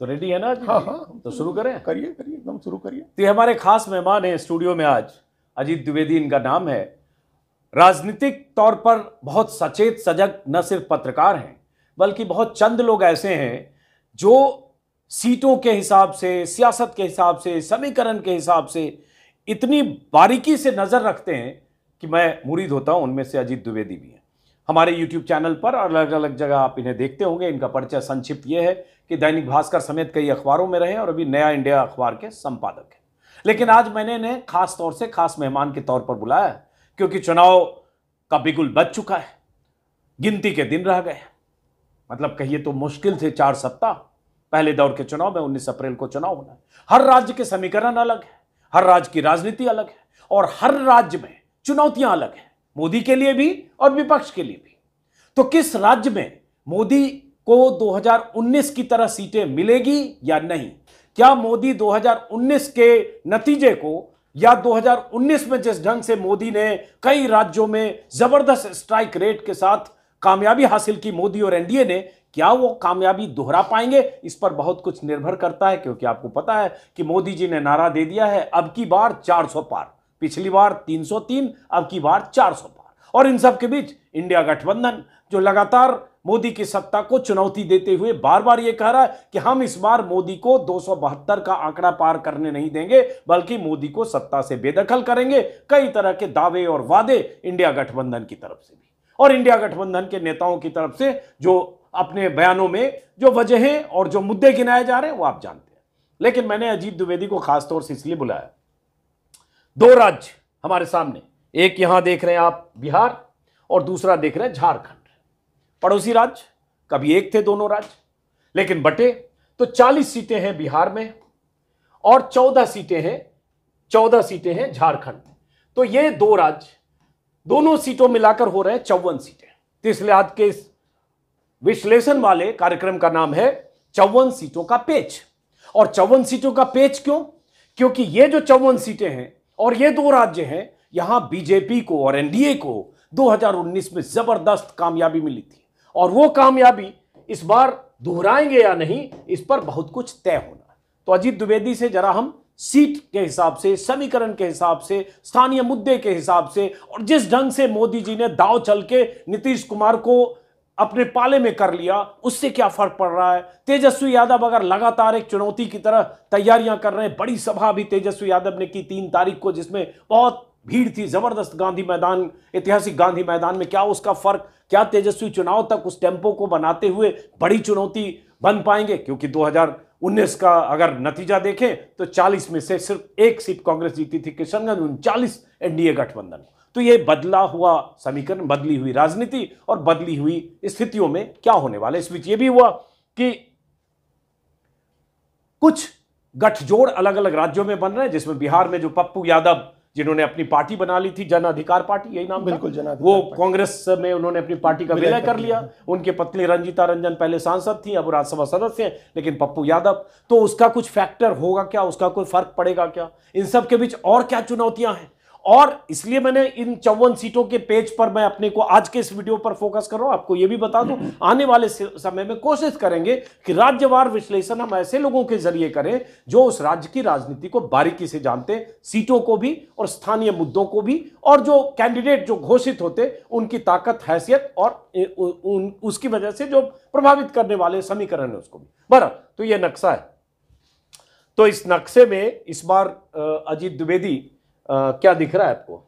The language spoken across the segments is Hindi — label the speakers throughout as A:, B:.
A: तो रेडी है ना हाँ
B: हाँ तो शुरू करें करिए करिए एकदम शुरू करिए
A: तो हमारे खास मेहमान हैं स्टूडियो में आज अजीत द्विवेदी इनका नाम है राजनीतिक तौर पर बहुत सचेत सजग न सिर्फ पत्रकार हैं बल्कि बहुत चंद लोग ऐसे हैं जो सीटों के हिसाब से सियासत के हिसाब से समीकरण के हिसाब से इतनी बारीकी से नज़र रखते हैं कि मैं मुरीद होता हूं उनमें से अजीत द्विवेदी भी हैं हमारे यूट्यूब चैनल पर और अलग अलग जगह आप इन्हें देखते होंगे इनका परिचय संक्षिप्त ये है कि दैनिक भास्कर समेत कई अखबारों में रहे और अभी नया इंडिया अखबार के संपादक हैं लेकिन आज मैंने इन्हें खास तौर से खास मेहमान के तौर पर बुलाया क्योंकि चुनाव का बिगुल बच चुका है गिनती के दिन रह गए मतलब कहिए तो मुश्किल से चार सप्ताह पहले दौर के चुनाव में उन्नीस अप्रैल को चुनाव होना है हर राज्य के समीकरण अलग है हर राज्य की राजनीति अलग है और हर राज्य में चुनौतियां अलग हैं मोदी के लिए भी और विपक्ष के लिए भी तो किस राज्य में मोदी को 2019 की तरह सीटें मिलेगी या नहीं क्या मोदी 2019 के नतीजे को या 2019 में जिस ढंग से मोदी ने कई राज्यों में जबरदस्त स्ट्राइक रेट के साथ कामयाबी हासिल की मोदी और एनडीए ने क्या वो कामयाबी दोहरा पाएंगे इस पर बहुत कुछ निर्भर करता है क्योंकि आपको पता है कि मोदी जी ने नारा दे दिया है अब की बार 400 पार पिछली बार 303 अब की बार 400 पार और इन सब के बीच इंडिया गठबंधन जो लगातार मोदी की सत्ता को चुनौती देते हुए बार बार ये कह रहा है कि हम इस बार मोदी को दो का आंकड़ा पार करने नहीं देंगे बल्कि मोदी को सत्ता से बेदखल करेंगे कई तरह के दावे और वादे इंडिया गठबंधन की तरफ से भी और इंडिया गठबंधन के नेताओं की तरफ से जो अपने बयानों में जो वजहें और जो मुद्दे गिनाए जा रहे हैं वो आप जानते हैं लेकिन मैंने अजीत द्विवेदी को खासतौर से इसलिए बुलाया दो राज्य हमारे सामने एक यहां देख रहे हैं आप बिहार और दूसरा देख रहे हैं झारखंड पड़ोसी राज्य कभी एक थे दोनों राज्य लेकिन बटे तो 40 सीटें हैं बिहार में और 14 सीटें हैं 14 सीटें हैं झारखंड में तो ये दो राज्य दोनों सीटों मिलाकर हो रहे हैं चौवन सीटें तो इसलिए आज के विश्लेषण वाले कार्यक्रम का नाम है चौवन सीटों का पेच और चौवन सीटों का पेच क्यों क्योंकि ये जो चौवन सीटें हैं और ये दो राज्य हैं यहाँ बीजेपी को और एनडीए को 2019 में जबरदस्त कामयाबी मिली थी और वो कामयाबी इस बार दोहराएंगे या नहीं इस पर बहुत कुछ तय होना तो अजीत द्विवेदी से जरा हम सीट के हिसाब से समीकरण के हिसाब से स्थानीय मुद्दे के हिसाब से और जिस ढंग से मोदी जी ने दाव चल के नीतीश कुमार को अपने पाले में कर लिया उससे क्या फर्क पड़ रहा है तेजस्वी यादव अगर लगातार एक चुनौती की तरह तैयारियां कर रहे हैं बड़ी सभा भी तेजस्वी यादव ने की तीन तारीख को जिसमें बहुत भीड़ थी जबरदस्त गांधी मैदान ऐतिहासिक गांधी मैदान में क्या उसका फर्क क्या तेजस्वी चुनाव तक उस टेम्पो को बनाते हुए बड़ी चुनौती बन पाएंगे क्योंकि दो उन्नीस का अगर नतीजा देखें तो 40 में से सिर्फ एक सीट कांग्रेस जीती थी किशनगंज उनचालीस एनडीए गठबंधन तो ये बदला हुआ समीकरण बदली हुई राजनीति और बदली हुई स्थितियों में क्या होने वाला इस बीच ये भी हुआ कि कुछ गठजोड़ अलग अलग राज्यों में बन रहे हैं जिसमें बिहार में जो पप्पू यादव जिन्होंने अपनी पार्टी बना ली थी जन अधिकार पार्टी यही नाम बिल्कुल जन वो कांग्रेस में उन्होंने अपनी पार्टी का विलय कर लिया उनके पत्नी रंजीता रंजन पहले सांसद थी अब राज्यसभा सदस्य हैं लेकिन पप्पू यादव तो उसका कुछ फैक्टर होगा क्या उसका कोई फर्क पड़ेगा क्या इन सब के बीच और क्या चुनौतियां हैं और इसलिए मैंने इन चौवन सीटों के पेज पर मैं अपने को आज के इस वीडियो पर फोकस कर रहा हूं आपको यह भी बता दूं आने वाले समय में कोशिश करेंगे कि राज्यवार विश्लेषण हम ऐसे लोगों के जरिए करें जो उस राज्य की राजनीति को बारीकी से जानते सीटों को भी और स्थानीय मुद्दों को भी और जो कैंडिडेट जो घोषित होते उनकी ताकत हैसियत और उसकी वजह से जो प्रभावित करने वाले समीकरण है उसको भी बर तो यह नक्शा है तो इस नक्शे में इस बार अजीत द्विवेदी आ, क्या दिख रहा है आपको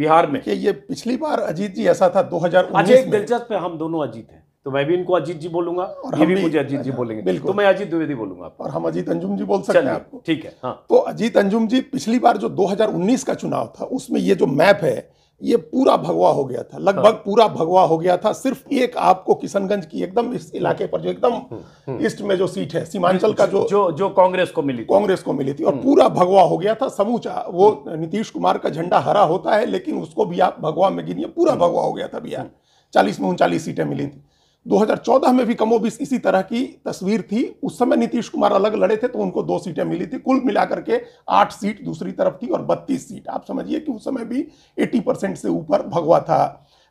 A: बिहार में ये पिछली बार अजीत जी ऐसा था दो हजार अच्छा, एक दिलचस्प है हम दोनों अजीत हैं तो मैं भी इनको अजीत जी बोलूंगा और ये भी, मुझे अजीत जी अच्छा,
B: बोलेंगे बिल्कुल तो मैं अजीत द्विवेदी बोलूंगा और हम अजीत अंजुम जी बोल सकते हैं आपको ठीक है हाँ तो अजीत अंजुम जी पिछली बार जो 2019 का चुनाव था उसमें ये जो मैप है ये पूरा भगवा हो गया था लगभग हाँ। पूरा भगवा हो गया था सिर्फ एक आपको किशनगंज की एकदम इस इलाके पर जो एकदम हम्म, हम्म। ईस्ट में जो सीट है सीमांचल का जो जो जो कांग्रेस को मिली कांग्रेस को मिली थी और हम्म। पूरा भगवा हो गया था समूचा वो नीतीश कुमार का झंडा हरा होता है लेकिन उसको भी आप भगवा में गिनिए पूरा भगवा हो गया था बिहार चालीस में उनचालीस सीटें मिली थी 2014 में भी कमो भी इसी तरह की तस्वीर थी उस समय नीतीश कुमार अलग लड़े थे तो उनको दो सीटें मिली थी कुल मिलाकर के आठ सीट दूसरी तरफ थी और बत्तीस सीट आप समझिए कि उस समय भी 80 परसेंट से ऊपर भगवा था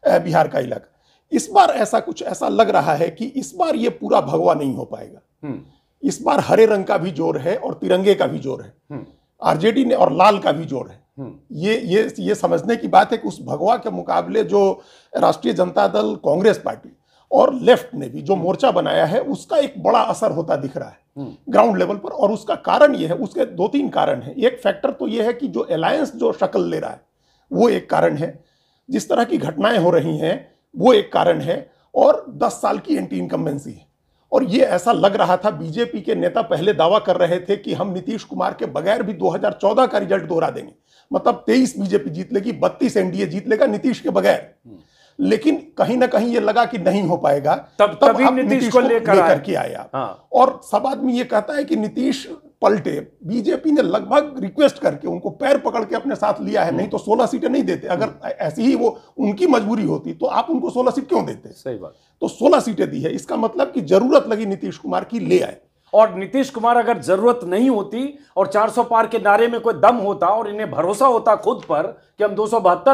B: बिहार का इलाका इस बार ऐसा कुछ ऐसा लग रहा है कि इस बार ये पूरा भगवा नहीं हो पाएगा हम्म। इस बार हरे रंग का भी जोर है और तिरंगे का भी जोर है हम्म। आरजेडी ने और लाल का भी जोर है हम्म। ये ये ये समझने की बात है कि उस भगवा के मुकाबले जो राष्ट्रीय जनता दल कांग्रेस पार्टी और लेफ्ट ने भी जो हम्म। मोर्चा बनाया है उसका एक बड़ा असर होता दिख रहा है ग्राउंड हम्म। लेवल पर और उसका कारण यह है उसके दो तीन कारण है एक फैक्टर तो यह है कि जो अलायंस जो शक्ल ले रहा है वो एक कारण है जिस तरह की घटनाएं हो रही हैं वो एक कारण है और 10 साल की एंटी इनकम्बेंसी है और ये ऐसा लग रहा था बीजेपी के नेता पहले दावा कर रहे थे कि हम नीतीश कुमार के बगैर भी 2014 का रिजल्ट दोहरा देंगे मतलब 23 बीजेपी जीत लेगी 32 एनडीए जीत लेगा नीतीश के बगैर हम्म। लेकिन कहीं ना कहीं ये लगा कि नहीं हो पाएगा तब तब तभी नीतीश को लेकर लेकर के आया हाँ। और सब आदमी ये कहता है कि नीतीश पलटे बीजेपी ने लगभग रिक्वेस्ट करके उनको पैर पकड़ के अपने साथ लिया है नहीं तो 16 हम्म। सीटें नहीं देते अगर हम्म। ऐसी ही वो उनकी मजबूरी होती तो आप उनको 16 सीट क्यों देते सही बात तो 16 सीटें दी है इसका मतलब कि जरूरत लगी नीतीश कुमार की ले आए और नीतीश कुमार अगर जरूरत नहीं होती और 400 पार के नारे में कोई दम
A: होता और इन्हें भरोसा होता खुद पर कि हम दो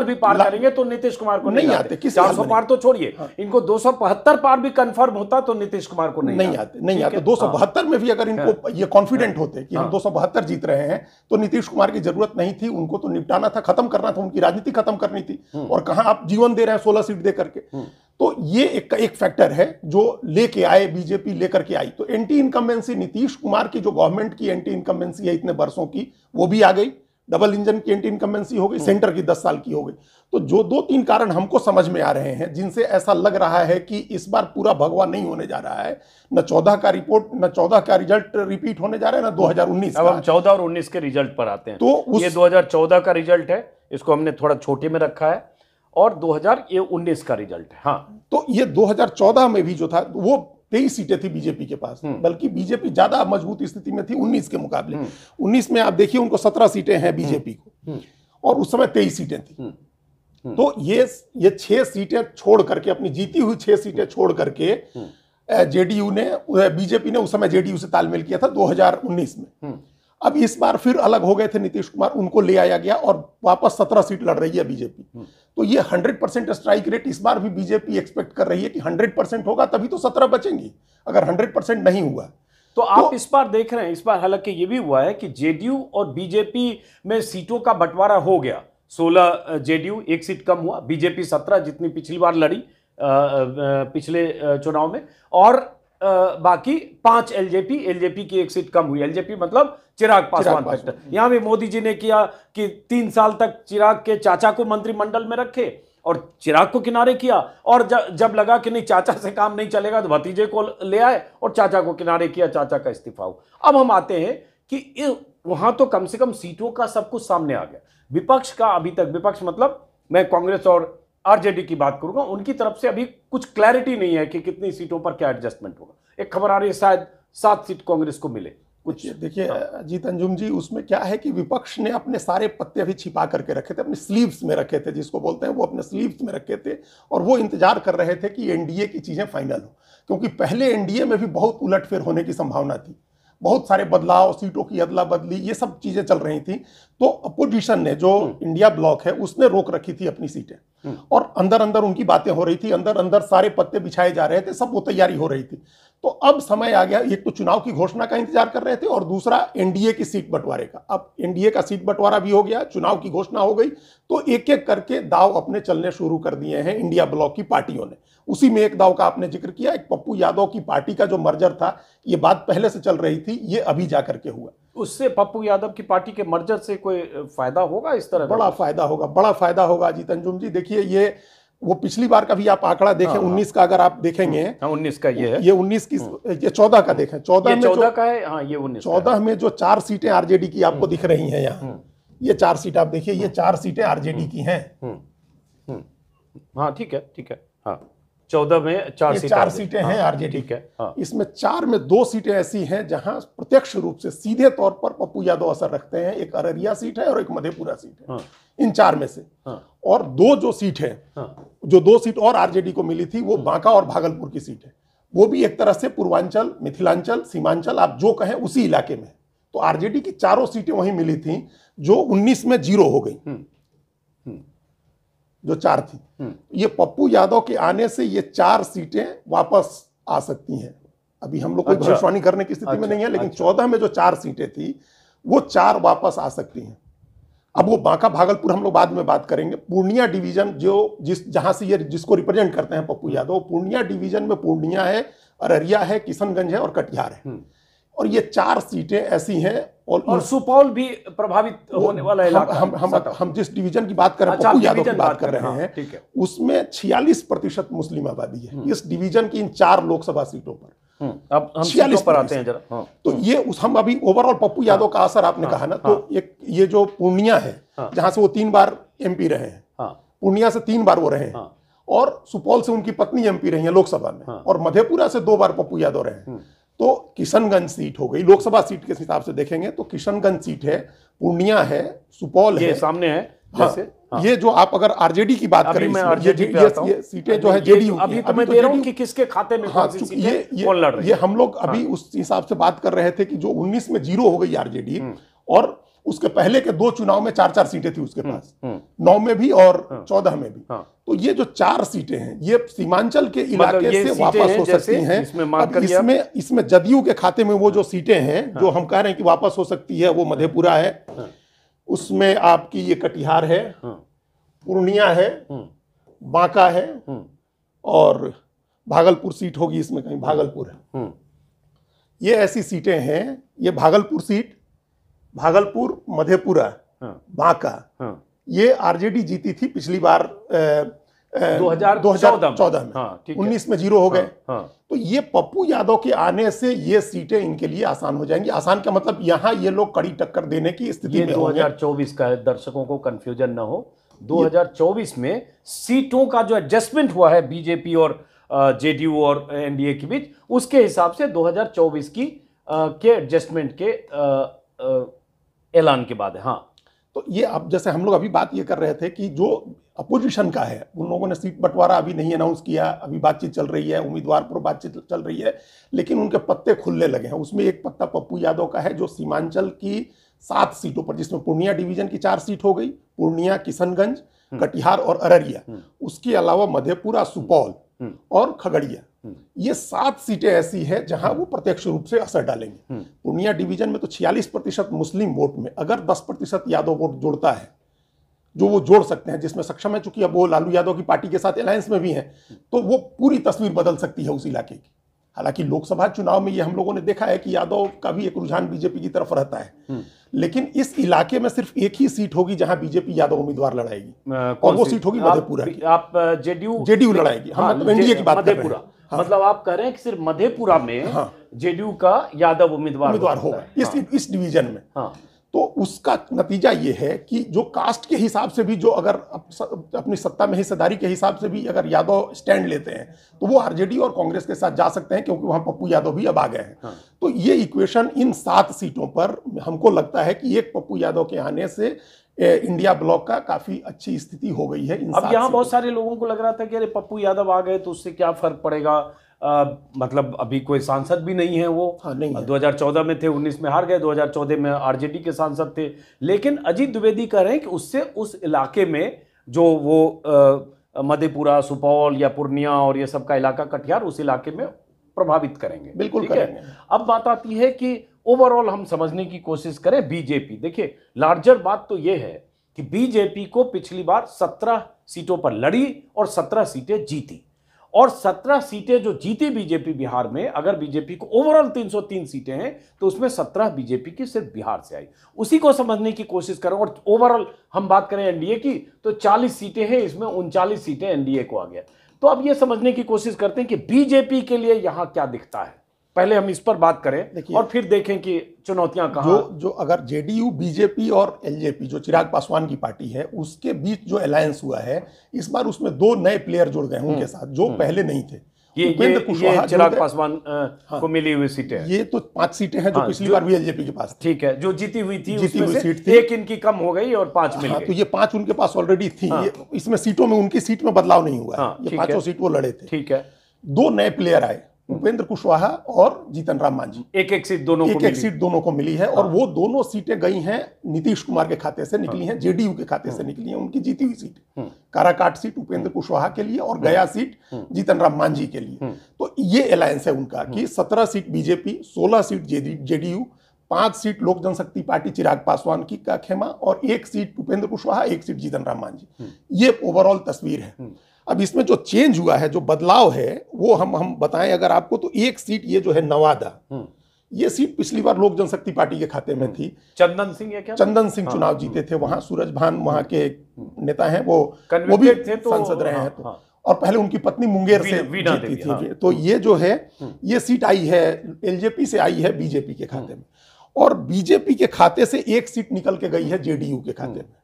A: भी पार करेंगे तो नीतीश कुमार को नहीं, नहीं आते, चार सौ पार तो छोड़िए हाँ। इनको दो पार भी कंफर्म होता तो नीतीश कुमार को नहीं, नहीं आते नहीं आते दो हाँ।
B: में भी अगर इनको हाँ। ये कॉन्फिडेंट हाँ। होते कि हम दो जीत रहे हैं तो नीतीश कुमार की जरूरत नहीं थी उनको तो निपटाना था खत्म करना था उनकी राजनीति खत्म करनी थी हम्म। और कहा आप जीवन दे रहे हैं सोलह सीट दे करके हम्म। तो ये एक, एक फैक्टर है जो लेके आए बीजेपी लेकर के आई तो एंटी इनकम्बेंसी नीतीश कुमार की जो गवर्नमेंट की एंटी इनकम्बेंसी है इतने वर्षों की वो भी आ गई डबल इंजन की एंटी इनकम्बेंसी हो गई सेंटर हम्म। की दस साल की हो गई तो जो दो तीन कारण हमको समझ में आ रहे हैं जिनसे ऐसा लग रहा है कि इस बार पूरा भगवा नहीं होने जा रहा है न चौदह का रिपोर्ट न चौदह का रिजल्ट रिपीट होने जा रहा है ना हम्म। दो हजार उन्नीस
A: चौदह और उन्नीस के रिजल्ट पर आते हैं तो ये दो हजार चौदह का रिजल्ट है इसको हमने थोड़ा छोटे में रखा है और 2019
B: का रिजल्ट है हाँ तो ये 2014 में भी जो था वो तेईस सीटें थी बीजेपी के पास हम्म। बल्कि बीजेपी ज्यादा मजबूत स्थिति में थी उन्नीस के मुकाबले 19 हम्म। में आप देखिए उनको 17 सीटें हैं बीजेपी को हम्म। और उस समय तेईस सीटें थी तो ये ये छह सीटें छोड़ करके अपनी जीती हुई छह सीटें छोड़ करके जेडीयू ने बीजेपी ने उस समय जेडीयू से तालमेल किया था 2019 में अब इस बार फिर अलग हो गए थे नीतीश कुमार उनको ले आया गया और वापस सत्रह सीट लड़ रही है बीजेपी तो ये 100 परसेंट स्ट्राइक रेट इस बार भी बीजेपी एक्सपेक्ट कर रही है कि 100 परसेंट होगा तभी तो सत्रह बचेंगी अगर 100 परसेंट नहीं हुआ तो आप तो, इस बार देख रहे हैं इस बार हालांकि ये भी हुआ है कि जेडीयू और बीजेपी
A: में सीटों का बंटवारा हो गया सोलह जेडीयू एक सीट कम हुआ बीजेपी सत्रह जितनी पिछली बार लड़ी पिछले चुनाव में और बाकी पांच एलजेपी एलजेपी की एक सीट कम हुई एलजेपी मतलब चिराग पासवान फैक्टर यहां भी मोदी जी ने किया कि तीन साल तक चिराग के चाचा को मंत्रिमंडल में रखे और चिराग को किनारे किया और जब जब लगा कि नहीं चाचा से काम नहीं चलेगा तो भतीजे को ले आए और चाचा को किनारे किया चाचा का इस्तीफा हो अब हम आते हैं कि वहां तो कम से कम सीटों का सब कुछ सामने आ गया विपक्ष का अभी तक विपक्ष मतलब मैं कांग्रेस और आरजेडी की बात करूंगा उनकी तरफ से अभी कुछ क्लैरिटी नहीं है कि कितनी सीटों पर क्या एडजस्टमेंट होगा एक खबर आ रही है शायद
B: सात सीट कांग्रेस को मिले कुछ देखिए हाँ। अजीत अंजुम जी उसमें क्या है कि विपक्ष ने अपने सारे पत्ते अभी छिपा करके रखे थे अपने स्लीव्स में रखे थे जिसको बोलते हैं वो अपने स्लीव्स में रखे थे और वो इंतजार कर रहे थे कि एनडीए की चीज़ें फाइनल हो क्योंकि पहले एनडीए में भी बहुत उलटफेर होने की संभावना थी बहुत सारे बदलाव सीटों की अदला बदली ये सब चीजें चल रही थी तो अपोजिशन ने जो इंडिया हम्म। ब्लॉक है उसने रोक रखी थी अपनी सीटें हम्म। और अंदर अंदर उनकी बातें हो रही थी अंदर अंदर सारे पत्ते बिछाए जा रहे थे सब वो तैयारी हो रही थी तो अब समय आ गया एक तो चुनाव की घोषणा का इंतजार कर रहे थे और दूसरा एनडीए की सीट बंटवारे का अब एनडीए का सीट बंटवारा भी हो गया चुनाव की घोषणा हो गई तो एक एक करके दाव अपने चलने शुरू कर दिए हैं इंडिया ब्लॉक की पार्टियों ने उसी में एक दाव का आपने जिक्र किया एक पप्पू यादव की पार्टी का जो मर्जर था ये बात पहले से चल रही थी ये अभी जा करके हुआ उससे पप्पू यादव की पार्टी के मर्जर से कोई फायदा होगा इस तरह बड़ा फायदा होगा बड़ा फायदा होगा अजीत अंजुम जी देखिए ये वो पिछली बार का भी आप आंकड़ा देखें हाँ, 19 हाँ। का अगर आप देखेंगे हाँ, उन्नीस का ये है ये उन्नीस की हाँ। ये चौदह का देखें चौदह में चौदह का है हाँ, ये उन्नीस चौदह में जो चार सीटें आरजेडी की आपको हम्म। दिख रही हैं यहाँ हम्म। ये चार सीट आप देखिए ये हम्म। चार सीटें आरजेडी की हैं
A: हाँ ठीक है ठीक है हाँ चौदह में चार सीटें चार सीटें हैं आरजेडी के इसमें
B: चार में दो सीटें ऐसी हैं जहां प्रत्यक्ष रूप से सीधे तौर पर पप्पू यादव असर रखते हैं एक अररिया सीट है और एक मधेपुरा सीट है इन चार में से हाँ। और दो जो सीट है हाँ। जो दो सीट और आरजेडी को मिली थी वो बांका और भागलपुर की सीट है वो भी एक तरह से पूर्वांचल मिथिलांचल सीमांचल आप जो कहें उसी इलाके में तो आरजेडी की चारों सीटें वहीं मिली थी जो 19 में जीरो हो गई
C: हम्म। हम्म। जो चार थी हम्म।
B: ये पप्पू यादव के आने से ये चार सीटें वापस आ सकती हैं अभी हम लोग कोई अच्छा। भविष्यवाणी करने की स्थिति अच्छा, में नहीं है लेकिन अच्छा। चौदह अच्छा, में जो चार सीटें थी वो चार वापस आ सकती हैं अब वो बांका भागलपुर हम लोग बाद में बात करेंगे पूर्णिया डिवीजन जो जिस जहां से ये जिसको रिप्रेजेंट करते हैं पप्पू यादव पूर्णिया डिवीजन में पूर्णिया है अररिया है किशनगंज है और कटिहार है हम्म। और ये चार सीटें ऐसी हैं और, और सुपौल भी प्रभावित होने वाला है हम हम हम, हम जिस डिवीजन की बात कर रहे हैं अच्छा, पप्पू यादव की बात कर रहे हैं हाँ, उसमें छियालीस प्रतिशत मुस्लिम आबादी है हम्म। इस डिवीजन की इन चार लोकसभा सीटों पर हम्म। अब हम छियालीस पर आते हैं जरा हम्म। तो ये उस हम अभी ओवरऑल पप्पू यादव का असर आपने कहा ना हाँ, तो हाँ। एक ये जो पूर्णिया है हाँ। जहां से वो तीन बार एमपी रहे हैं पूर्णिया से तीन बार वो रहे हैं और सुपौल से उनकी पत्नी एमपी रही है लोकसभा में और मधेपुरा से दो बार पप्पू यादव रहे हैं हम्म। तो किशनगंज सीट हो गई लोकसभा सीट के हिसाब से देखेंगे तो किशनगंज सीट है पूर्णिया है सुपौल है सामने है जैसे हाँ। ये जो आप अगर आरजेडी की बात करें मैं ये, ये, ये, सीटें जो है जेडीयू अभी तो मैं तो दे रहा कि किसके खाते में हाँ, कौन ये ये, कौन लड़ ये हम लोग अभी हाँ। उस हिसाब से बात कर रहे थे कि जो 19 में जीरो हो गई आरजेडी हम्म। और उसके पहले के दो चुनाव में चार चार सीटें थी उसके हम्म। पास हम्म। नौ में भी और हाँ। चौदह में भी हाँ। तो ये जो चार सीटें हैं ये सीमांचल के मतलब इलाके मतलब से वापस हो सकती हैं इसमें इसमें इसमें जदयू के खाते में वो जो सीटें हैं जो हम कह रहे हैं कि वापस हो सकती है वो मधेपुरा है उसमें आपकी ये कटिहार है हाँ। पूर्णिया है हाँ। बांका है हाँ। और भागलपुर सीट होगी इसमें कहीं भागलपुर है ये ऐसी सीटें हैं ये भागलपुर सीट भागलपुर मधेपुरा बांका ये आरजेडी जीती थी पिछली बार दो हजार चौदह
C: में उन्नीस में जीरो हो गए
B: तो ये पप्पू यादव के आने से ये सीटें इनके लिए आसान हो जाएंगी आसान का मतलब यहाँ ये लोग कड़ी टक्कर देने की स्थिति में
A: चौबीस का है दर्शकों को कंफ्यूजन ना हो
B: 2024 में सीटों का जो एडजस्टमेंट
A: हुआ है बीजेपी और जेडीयू और एनडीए के बीच उसके हिसाब से 2024
B: की आ, के एडजस्टमेंट के ऐलान के बाद है हाँ तो ये अब जैसे हम लोग अभी बात ये कर रहे थे कि जो अपोजिशन का है उन लोगों ने सीट बंटवारा अभी नहीं अनाउंस किया अभी बातचीत चल रही है उम्मीदवार पर बातचीत चल रही है लेकिन उनके पत्ते खुलने लगे हैं उसमें एक पत्ता पप्पू यादव का है जो सीमांचल की सात सीटों पर जिसमें पूर्णिया डिवीजन की चार सीट हो गई पूर्णिया किशनगंज हम्म। कटिहार और अररिया हम्म। उसके अलावा मधेपुरा सुपौल हम्म। और खगड़िया ये सात सीटें ऐसी है जहां वो प्रत्यक्ष रूप से असर डालेंगे पूर्णिया डिवीजन में तो 46 प्रतिशत मुस्लिम वोट में अगर 10 प्रतिशत यादव वोट जुड़ता है जो वो जोड़ सकते हैं जिसमें सक्षम है चूंकि अब वो लालू यादव की पार्टी के साथ अलायंस में भी हैं तो वो पूरी तस्वीर बदल सकती है उस इलाके की हालांकि लोकसभा चुनाव में ये हम लोगों ने देखा है कि यादव का भी एक रुझान बीजेपी की तरफ रहता है हम्म। लेकिन इस इलाके में सिर्फ एक ही सीट होगी जहां बीजेपी यादव उम्मीदवार लड़ाएगी
C: आ, और वो सीट होगी मधेपुरा की
B: आप जेडीयू जेडीयू लड़ाएगी हम मतलब एनडीए की बात कर रहे हैं
A: हाँ। मतलब आप कह रहे हैं कि सिर्फ मधेपुरा में हाँ। जेडीयू का
B: यादव उम्मीदवार उम्मीदवार होगा इस हाँ। इस डिवीजन में हाँ। तो उसका नतीजा ये है कि जो कास्ट के हिसाब से भी जो अगर अपनी सत्ता में हिस्सेदारी के हिसाब से भी अगर यादव स्टैंड लेते हैं तो वो आरजेडी और कांग्रेस के साथ जा सकते हैं क्योंकि वहां पप्पू यादव भी अब आ गए हैं हाँ। तो ये इक्वेशन इन सात सीटों पर हमको लगता है कि एक पप्पू यादव के आने से इंडिया ब्लॉक का काफी अच्छी स्थिति हो गई है अब यहाँ
A: बहुत सारे लोगों को लग रहा था कि अरे पप्पू यादव आ गए तो उससे क्या फर्क पड़ेगा आ, मतलब अभी कोई सांसद भी नहीं है वो हाँ, नहीं है। 2014 में थे 19 में हार गए 2014 में आरजेडी के सांसद थे लेकिन अजीत द्विवेदी कह रहे हैं कि उससे उस इलाके में जो वो मधेपुरा सुपौल या पूर्णिया और ये सब का इलाका कटिहार उस इलाके में प्रभावित करेंगे बिल्कुल करेंगे अब बात आती है कि ओवरऑल हम समझने की कोशिश करें बीजेपी देखिए लार्जर बात तो ये है कि बीजेपी को पिछली बार सत्रह सीटों पर लड़ी और सत्रह सीटें जीती और 17 सीटें जो जीती बीजेपी बिहार में अगर बीजेपी को ओवरऑल 303 सीटें हैं तो उसमें 17 बीजेपी की सिर्फ बिहार से आई उसी को समझने की कोशिश करें और ओवरऑल हम बात करें एनडीए की तो 40 सीटें हैं इसमें उनचालीस सीटें एनडीए को आ गया तो अब ये समझने की कोशिश करते हैं कि बीजेपी के लिए यहां क्या दिखता है पहले हम इस पर बात
B: करें और फिर देखें कि चुनौतियां कहा जो जो अगर जेडीयू बीजेपी और एलजेपी जो चिराग पासवान की पार्टी है उसके बीच जो अलायंस हुआ है इस बार उसमें दो नए प्लेयर जुड़ गए उनके हम्म, साथ जो हम्म। पहले नहीं थे ये ये, ये चिराग
A: पासवान हाँ, को मिली हुई सीटें ये
B: तो पांच सीटें हैं जो हाँ, पिछली बार भी एलजेपी के पास ठीक है जो जीती हुई थी जीती हुई सीट थी एक इनकी कम हो गई और पांच मिली हाँ, तो ये पांच उनके पास ऑलरेडी थी हाँ, इसमें सीटों में उनकी सीट में बदलाव नहीं हुआ हाँ, ये पांचों सीट वो लड़े थे ठीक है दो नए प्लेयर आए उपेंद्र कुशवाहा और जीतन राम मांझी
A: एक एक सीट दोनों एक को एक सीट
B: दोनों को मिली है और हाँ। वो दोनों सीटें गई हैं नीतीश कुमार के खाते से निकली हाँ। हैं जेडीयू के खाते से हाँ। निकली हैं उनकी जीती हुई सीट काराकाट सीट उपेंद्र कुशवाहा के लिए और गया सीट जीतन राम मांझी के लिए तो ये अलायंस है उनका कि सत्रह सीट बीजेपी सोलह सीट जेडीयू पांच सीट लोक जनशक्ति पार्टी चिराग पासवान की का खेमा और एक सीट उपेंद्र कुशवाहा एक सीट जीतन राम मांझी ये ओवरऑल तस्वीर है अब इसमें जो चेंज हुआ है जो बदलाव है वो हम हम बताएं अगर आपको तो एक सीट ये जो है नवादा हम्म। ये सीट पिछली बार लोक जनशक्ति पार्टी के खाते में थी हम्म।
A: चंदन सिंह क्या चंदन
B: सिंह हाँ। चुनाव जीते थे वहां सूरज भान वहां के हम्म। नेता हैं वो वो भी थे तो, सांसद रहे हैं हाँ, तो हाँ। और पहले उनकी पत्नी मुंगेर से जीती थी हाँ, तो ये जो है ये सीट आई है एलजेपी से आई है बीजेपी के खाते में और बीजेपी के खाते से एक सीट निकल के गई है जेडीयू के खाते में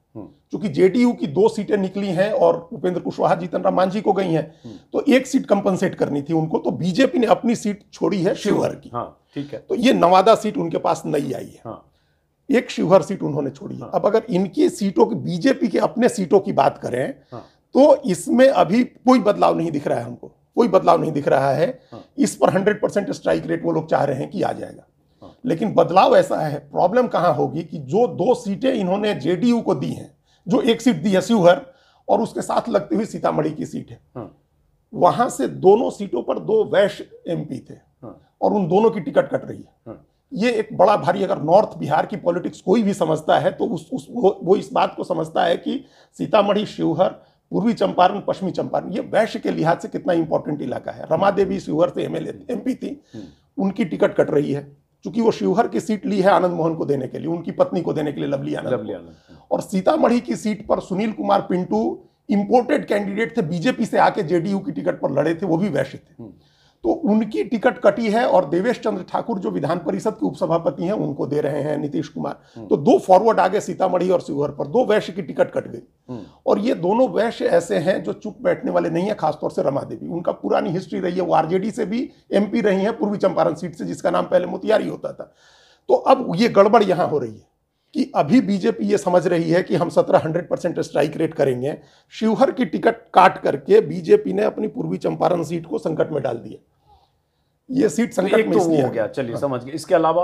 B: चूंकि जेडीयू की दो सीटें निकली हैं और उपेंद्र कुशवाहा जीतन राम मांझी को गई हैं हम्म। तो एक सीट कंपनसेट करनी थी उनको तो बीजेपी ने अपनी सीट छोड़ी है शिवहर
C: की हाँ, ठीक है तो
B: ये नवादा सीट उनके पास नहीं आई है हाँ। एक शिवहर सीट उन्होंने छोड़ी है हाँ। अब अगर इनकी सीटों की बीजेपी के अपने सीटों की बात करें हाँ। तो इसमें अभी कोई बदलाव नहीं दिख रहा है हमको कोई बदलाव नहीं दिख रहा है हाँ। इस पर हंड्रेड स्ट्राइक रेट वो लोग चाह रहे हैं कि आ जाएगा लेकिन बदलाव ऐसा है प्रॉब्लम कहाँ होगी कि जो दो सीटें इन्होंने जेडीयू को दी हैं जो एक सीट दी है शिवहर और उसके साथ लगती हुई सीतामढ़ी की सीट है हाँ। वहां से दोनों सीटों पर दो वैश्य एमपी थे हाँ। और उन दोनों की टिकट कट रही है हाँ। ये एक बड़ा भारी अगर नॉर्थ बिहार की पॉलिटिक्स कोई भी समझता है तो उस, उस वो, वो इस बात को समझता है कि सीतामढ़ी शिवहर पूर्वी चंपारण पश्चिमी चंपारण ये वैश्य के लिहाज से कितना इंपॉर्टेंट इलाका है रमा देवी शिवहर से एमएलए एमपी थी उनकी टिकट कट रही है चूंकि वो शिवहर की सीट ली है आनंद मोहन को देने के लिए उनकी पत्नी को देने के लिए लवली आनंद लवली आनंद और सीतामढ़ी की सीट पर सुनील कुमार पिंटू इंपोर्टेड कैंडिडेट थे बीजेपी से आके जेडीयू की टिकट पर लड़े थे वो भी वैश्य थे हम्म। तो उनकी टिकट कटी है और देवेश चंद्र ठाकुर जो विधान परिषद के उपसभापति हैं उनको दे रहे हैं नीतीश कुमार हम्म। तो दो फॉरवर्ड आगे सीतामढ़ी और शिवहर पर दो वैश्य की टिकट कट गई हम्म। और ये दोनों वैश्य ऐसे हैं जो चुप बैठने वाले नहीं है खासतौर से रमा देवी उनका पुरानी हिस्ट्री रही है वो आरजेडी से भी एमपी रही है पूर्वी चंपारण सीट से जिसका नाम पहले मोतियारी होता था तो अब ये गड़बड़ यहां हो रही है कि अभी बीजेपी ये समझ रही है कि हम सत्रह हंड्रेड परसेंट स्ट्राइक रेट करेंगे शिवहर की टिकट काट करके बीजेपी ने अपनी पूर्वी चंपारण सीट को संकट में डाल दिया ये सीट तो संकट एक तो वो हो गया
A: चलिए हाँ। समझ गए इसके अलावा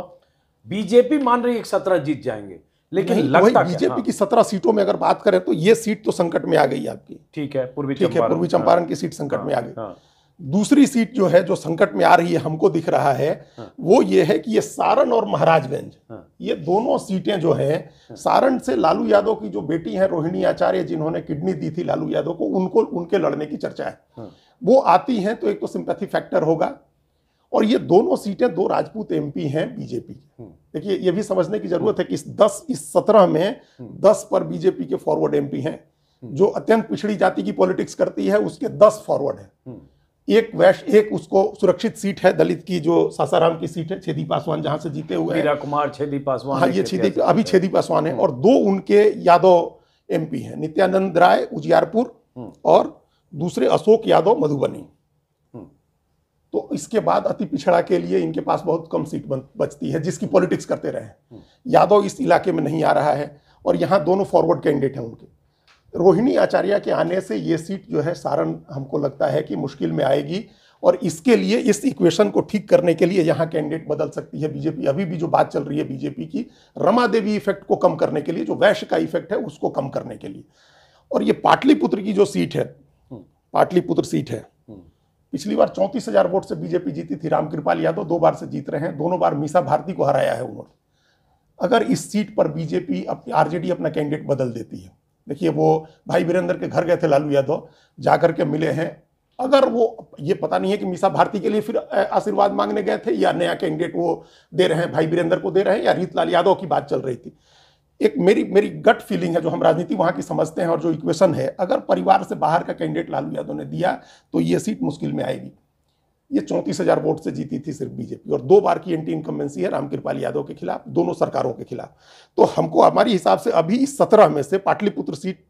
A: बीजेपी मान रही एक सत्रह जीत जाएंगे लेकिन लगता बीजेपी हाँ। की
B: सत्रह सीटों में अगर बात करें तो ये सीट तो संकट में आ गई आपकी ठीक है पूर्वी ठीक है पूर्वी हाँ। चंपारण की सीट संकट में आ गई दूसरी सीट जो है जो संकट में आ रही है हमको दिख रहा है वो ये है कि ये सारण और महाराजगंज ये दोनों सीटें जो हैं सारण से लालू यादव की जो बेटी है रोहिणी आचार्य जिन्होंने किडनी दी थी लालू यादव को उनको उनके लड़ने की चर्चा है वो आती हैं तो एक तो सिंपैथी फैक्टर होगा और ये दोनों सीटें दो राजपूत एमपी हैं बीजेपी की हम्म। देखिए ये भी समझने की जरूरत है कि इस दस इस सत्रह में हम्म। दस पर बीजेपी के फॉरवर्ड एमपी हैं हम्म। जो अत्यंत पिछड़ी जाति की पॉलिटिक्स करती है उसके दस फॉरवर्ड हैं एक वैश एक उसको सुरक्षित सीट है दलित की जो सासाराम की सीट है छेदी पासवान जहां से जीते हुए हैं कुमार छेदी पासवान हाँ ये छेदी अभी छेदी पासवान है और दो उनके यादव एमपी हैं नित्यानंद राय उजियारपुर और दूसरे अशोक यादव मधुबनी तो इसके बाद अति पिछड़ा के लिए इनके पास बहुत कम सीट बचती है जिसकी पॉलिटिक्स करते रहे हम्म। यादव इस इलाके में नहीं आ रहा है और यहाँ दोनों फॉरवर्ड कैंडिडेट हैं उनके रोहिणी आचार्य के आने से ये सीट जो है सारण हमको लगता है कि मुश्किल में आएगी और इसके लिए इस इक्वेशन को ठीक करने के लिए यहाँ कैंडिडेट बदल सकती है बीजेपी अभी भी जो बात चल रही है बीजेपी की रमा देवी इफेक्ट को कम करने के लिए जो वैश्य का इफेक्ट है उसको कम करने के लिए और ये पाटलिपुत्र की जो सीट है हम्म। पाटलिपुत्र सीट है पिछली बार चौंतीस हजार वोट से बीजेपी जीती थी रामकृपाल यादव दो बार से जीत रहे हैं दोनों बार मीसा भारती को हराया है उन्होंने अगर इस सीट पर बीजेपी आरजेडी अपना कैंडिडेट बदल देती है देखिए वो भाई वीरेंद्र के घर गए थे लालू यादव जा के मिले हैं अगर वो ये पता नहीं है कि मीसा भारती के लिए फिर आशीर्वाद मांगने गए थे या नया कैंडिडेट वो दे रहे हैं भाई वीरेंद्र को दे रहे हैं या रीतलाल यादव की बात चल रही थी एक मेरी मेरी गट फीलिंग है जो हम राजनीति वहाँ की समझते हैं और जो इक्वेशन है अगर परिवार से बाहर का कैंडिडेट लालू यादव ने दिया तो ये सीट मुश्किल में आएगी ये चौंतीस हजार वोट से जीती थी सिर्फ बीजेपी और दो बार की एंटी इनकम्बेंसी है रामकृपाल यादव के खिलाफ दोनों सरकारों के खिलाफ तो हमको हमारी हिसाब से अभी इस सत्रह में से पाटलिपुत्र सीट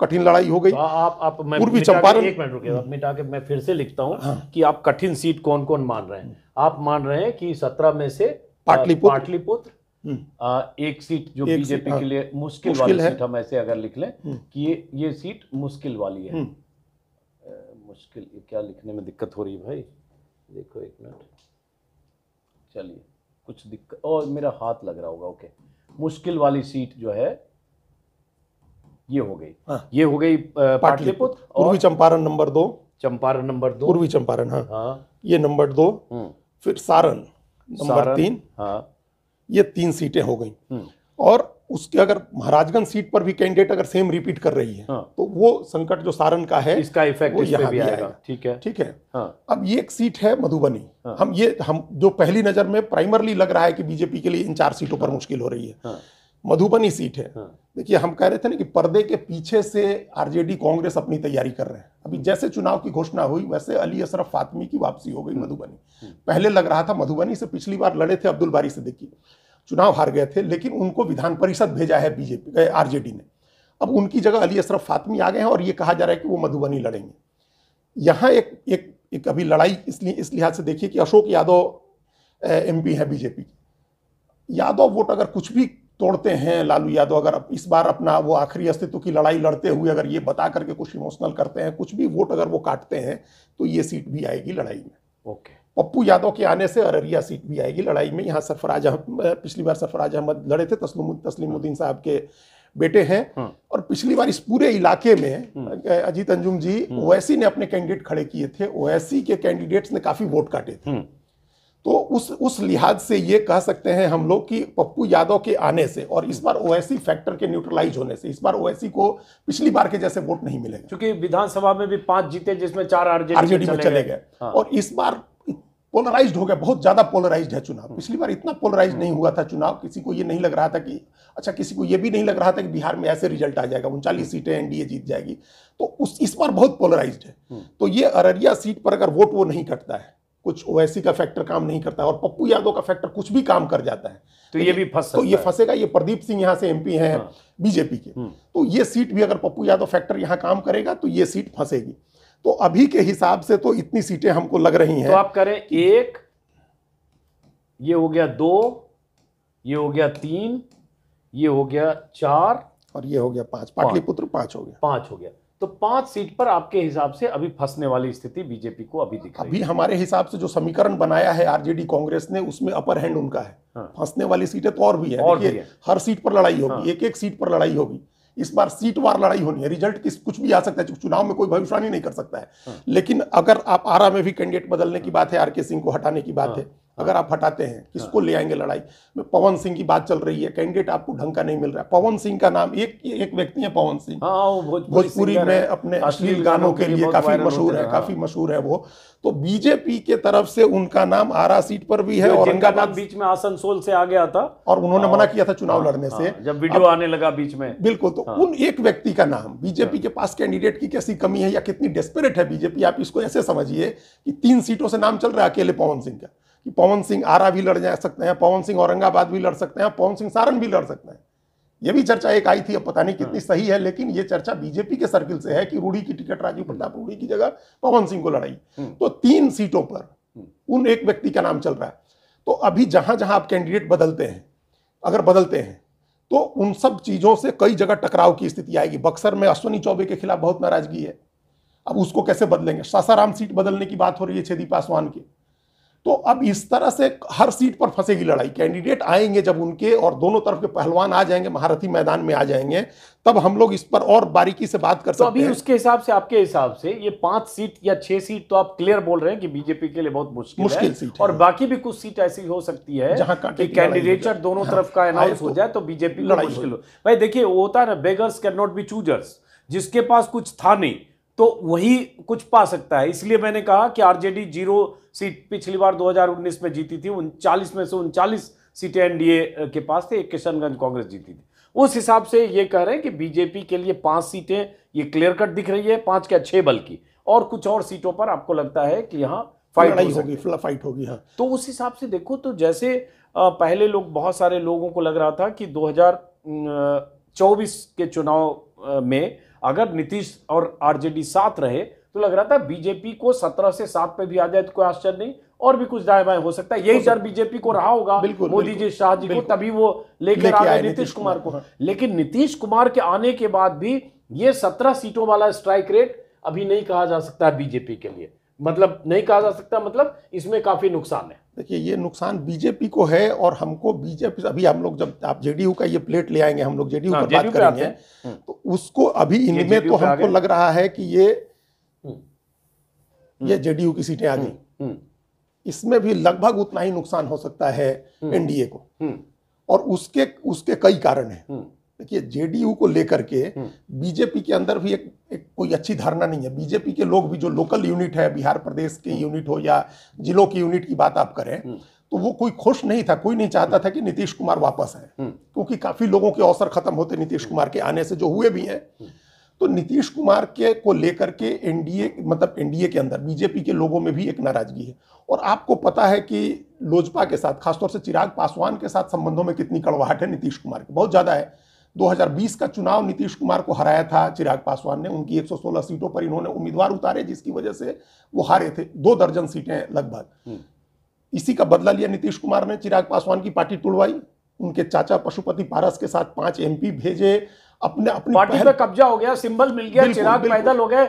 B: कठिन लड़ाई हो गई तो आप आप मैं पूर्वी चंपारण एक मिनट रुकिए
A: मिटा के मैं फिर से लिखता हूँ हाँ। कि आप कठिन सीट कौन कौन मान रहे हैं आप मान रहे हैं कि सत्रह में से पाटलिपुत्र पाटलिपुत्र हम्म। आ, एक सीट जो बीजेपी के हाँ। लिए मुश्किल, वाली सीट हम ऐसे अगर लिख लें हम्म। कि ये ये सीट मुश्किल वाली है हम्म। मुश्किल क्या लिखने में दिक्कत हो रही है भाई देखो एक मिनट चलिए कुछ दिक्कत और मेरा हाथ लग रहा होगा ओके मुश्किल वाली सीट जो है
B: ये हो गई हाँ। ये हो गई पाटलिपुत्र पूर्वी चंपारण नंबर दो चंपारण नंबर दो पूर्वी चंपारण हाँ, हाँ। ये नंबर दो फिर सारण नंबर तीन हाँ ये तीन सीटें हो गई हम्म। और उसके अगर महाराजगंज सीट पर भी कैंडिडेट अगर सेम रिपीट कर रही है हाँ। तो वो संकट जो सारण का है इसका इफेक्ट इस भी आएगा ठीक है ठीक है हाँ। अब ये एक सीट है मधुबनी हाँ। हम ये हम जो पहली नजर में प्राइमरली लग रहा है कि बीजेपी के लिए इन चार सीटों पर मुश्किल हो रही है हाँ। मधुबनी सीट है हाँ। देखिए हम कह रहे थे ना कि पर्दे के पीछे से आरजेडी कांग्रेस अपनी तैयारी कर रहे हैं अभी हाँ। जैसे चुनाव की घोषणा हुई वैसे अली असरफ फातमी की वापसी हो गई हाँ। मधुबनी पहले लग रहा था मधुबनी से पिछली बार लड़े थे अब्दुल बारी सिद्दीकी चुनाव हार गए थे लेकिन उनको विधान परिषद भेजा है बीजेपी आरजेडी ने अब उनकी जगह अली असरफ फातमी आ गए हैं और ये कहा जा रहा है कि वो मधुबनी लड़ेंगे यहाँ एक एक एक अभी लड़ाई इसलिए इस लिहाज से देखिए कि अशोक यादव एमपी हैं बीजेपी यादव वोट अगर कुछ भी तोड़ते हैं लालू यादव अगर इस बार अपना वो आखिरी अस्तित्व की लड़ाई लड़ते हुए अगर ये बता करके कुछ इमोशनल करते हैं कुछ भी वोट अगर वो काटते हैं तो ये सीट भी आएगी लड़ाई में ओके पप्पू यादव के आने से अररिया सीट भी आएगी लड़ाई में यहाँ सरफराज पिछली बार सरफराज अहमद लड़े थे तस्लीमुद्दीन साहब के बेटे हैं हाँ। और पिछली बार इस पूरे इलाके में हाँ। अजीत अंजुम जी हाँ। ओएसी ने अपने कैंडिडेट खड़े किए थे ओएसी के कैंडिडेट्स ने काफी वोट काटे थे तो उस उस लिहाज से ये कह सकते हैं हम लोग कि पप्पू यादव के आने से और इस बार ओएसी फैक्टर के न्यूट्रलाइज होने से इस बार ओएसी को पिछली बार के जैसे वोट नहीं मिलेगा क्योंकि विधानसभा में भी पांच जीते जिसमें चार आरजेडी आरजेडी में चले गए हाँ। और इस बार पोलराइज हो गया बहुत ज्यादा पोलराइज है चुनाव हाँ। पिछली बार इतना पोलराइज नहीं हाँ। हुआ था चुनाव किसी को ये नहीं लग रहा था कि अच्छा किसी को ये भी नहीं लग रहा था कि बिहार में ऐसे रिजल्ट आ जाएगा उनचालीस सीटें एनडीए जीत जाएगी तो उस इस बार बहुत पोलराइज है हाँ। तो ये अररिया सीट पर अगर वोट वो नहीं कटता है कुछ ओएसी का फैक्टर काम नहीं करता और पप्पू यादव का फैक्टर कुछ भी काम कर जाता है तो ये भी फंस तो ये फंसेगा ये प्रदीप सिंह यहाँ से एमपी हैं हाँ। बीजेपी के हम्म। तो ये सीट भी अगर पप्पू यादव फैक्टर यहाँ काम करेगा तो ये सीट फंसेगी तो अभी के हिसाब से तो इतनी सीटें हमको लग रही हैं तो आप
A: करें एक ये हो गया दो ये हो गया तीन ये हो गया चार और ये हो गया
B: पांच पाटलिपुत्र पांच हो गया पांच हो गया तो पांच सीट पर आपके हिसाब से अभी फंसने वाली स्थिति बीजेपी को अभी दिख रही अभी हमारे हिसाब से जो समीकरण बनाया है आरजेडी कांग्रेस ने उसमें अपर हैंड उनका है हाँ। फंसने वाली सीटें तो और भी है और भी है। हर सीट पर लड़ाई होगी हाँ। एक एक सीट पर लड़ाई होगी इस बार सीट वार लड़ाई होनी है रिजल्ट किस कुछ भी आ सकता है चुनाव में कोई भविष्यवाणी नहीं कर सकता है हाँ। लेकिन अगर आप आरा में भी कैंडिडेट बदलने की बात है आर सिंह को हटाने की बात हाँ। है अगर आप हटाते हैं हाँ। किसको ले आएंगे लड़ाई में पवन सिंह की बात चल रही है कैंडिडेट आपको ढंग का नहीं मिल रहा है पवन सिंह का नाम एक एक व्यक्ति है पवन सिंह हाँ, भोजपुरी में अपने अश्लील गानों के लिए काफी मशहूर है काफी हाँ। मशहूर है वो तो बीजेपी के तरफ से उनका नाम आरा सीट पर भी है और उनका नाम बीच
A: में आसनसोल से आ गया था
B: और उन्होंने मना किया था चुनाव लड़ने से जब वीडियो
A: आने लगा बीच में
B: बिल्कुल तो उन एक व्यक्ति का नाम बीजेपी के पास कैंडिडेट की कैसी कमी है या कितनी डेस्परेट है बीजेपी आप इसको ऐसे समझिए कि तीन सीटों से नाम चल रहा है अकेले पवन सिंह का कि पवन सिंह आरा भी लड़ जा सकते हैं पवन सिंह औरंगाबाद भी लड़ सकते हैं पवन सिंह सारण भी लड़ सकते हैं ये भी चर्चा एक आई थी अब पता नहीं कितनी हाँ। सही है लेकिन ये चर्चा बीजेपी के सर्किल से है कि रूढ़ी की टिकट राजीव प्रताप रूढ़ी की जगह पवन सिंह को लड़ाई हम्म। तो तीन सीटों पर हम्म। उन एक व्यक्ति का नाम चल रहा है तो अभी जहां जहां आप कैंडिडेट बदलते हैं अगर बदलते हैं तो उन सब चीजों से कई जगह टकराव की स्थिति आएगी बक्सर में अश्वनी चौबे के खिलाफ बहुत नाराजगी है अब उसको कैसे बदलेंगे सासाराम सीट बदलने की बात हो रही है छेदी पासवान की तो अब इस तरह से हर सीट पर फंसेगी लड़ाई कैंडिडेट आएंगे जब उनके और दोनों तरफ के पहलवान आ जाएंगे महारथी मैदान में आ जाएंगे तब हम लोग इस पर और बारीकी से बात कर तो सकते अभी हैं उसके हिसाब से आपके हिसाब से ये पांच सीट या छह सीट
A: तो आप क्लियर बोल रहे हैं कि बीजेपी के लिए बहुत मुश्किल मुश्किल सीट और बाकी भी कुछ सीट ऐसी हो सकती है जहां कि कैंडिडेटर दोनों हाँ, तरफ का अनाउंस हो जाए तो बीजेपी लड़ाई मुश्किल हो भाई देखिए होता है ना beggars can not be choosers जिसके पास कुछ था नहीं तो वही कुछ पा सकता है इसलिए मैंने कहा कि आरजेडी जीरो सीट पिछली बार 2019 में जीती थी उनचालीस में से उनचालीस सीटें एनडीए के पास थे एक किशनगंज कांग्रेस जीती थी उस हिसाब से ये कह रहे हैं कि बीजेपी के लिए पांच सीटें ये क्लियर कट दिख रही है पांच क्या छह बल्कि और कुछ और सीटों पर आपको लगता है कि यहाँ फाइट हो होगी
B: फाइट होगी हाँ
A: तो उस हिसाब से देखो तो जैसे पहले लोग बहुत सारे लोगों को लग रहा था कि दो के चुनाव में अगर नीतीश और आरजेडी साथ रहे तो लग रहा था बीजेपी को सत्रह से सात पे भी आ जाए तो कोई आश्चर्य नहीं और भी कुछ दाएं बाएं हो सकता है यही डर बीजेपी को रहा होगा मोदी जी शाह जी को तभी वो लेकर आ गए नीतीश कुमार को हाँ। लेकिन नीतीश कुमार के आने के बाद भी ये सत्रह सीटों वाला स्ट्राइक रेट अभी नहीं कहा जा सकता है बीजेपी के लिए
B: मतलब नहीं कहा जा सकता मतलब इसमें काफी नुकसान है देखिए ये नुकसान बीजेपी को है और हमको बीजेपी अभी हम लोग जब आप जेडीयू का ये प्लेट ले आएंगे हम लोग जेडीयू हाँ, पर बात करेंगे हम्म। तो उसको अभी इनमें तो हमको लग रहा है कि ये या जेडीयू की सीटें आ गई हम्म, हम्म। इसमें भी लगभग उतना ही नुकसान हो सकता है हम्म। एनडीए को और उसके उसके कई कारण हैं देखिए जेडीयू को लेकर के बीजेपी के अंदर भी एक, एक कोई अच्छी धारणा नहीं है बीजेपी के लोग भी जो लोकल यूनिट है बिहार प्रदेश के यूनिट हो या जिलों की यूनिट की बात आप करें तो वो कोई खुश नहीं था कोई नहीं चाहता था कि नीतीश कुमार वापस आए क्योंकि काफी लोगों के अवसर खत्म होते नीतीश कुमार के आने से जो हुए भी हैं तो नीतीश कुमार के को लेकर के एनडीए मतलब एनडीए के अंदर बीजेपी के लोगों में भी एक नाराजगी है और आपको पता है कि लोजपा के साथ खासतौर से चिराग पासवान के साथ संबंधों में कितनी कड़वाहट है नीतीश कुमार की बहुत ज़्यादा है 2020 का चुनाव नीतीश कुमार को हराया था चिराग पासवान ने उनकी 116 सीटों पर इन्होंने उम्मीदवार उतारे जिसकी वजह से वो हारे थे दो दर्जन सीटें लगभग हम्म। इसी का बदला लिया नीतीश कुमार ने चिराग पासवान की पार्टी तुड़वाई उनके चाचा पशुपति पारस के साथ पांच एमपी भेजे अपने अपनी पार्टी पे कब्जा हो गया सिंबल मिल गया
A: चिराग पैदल हो गए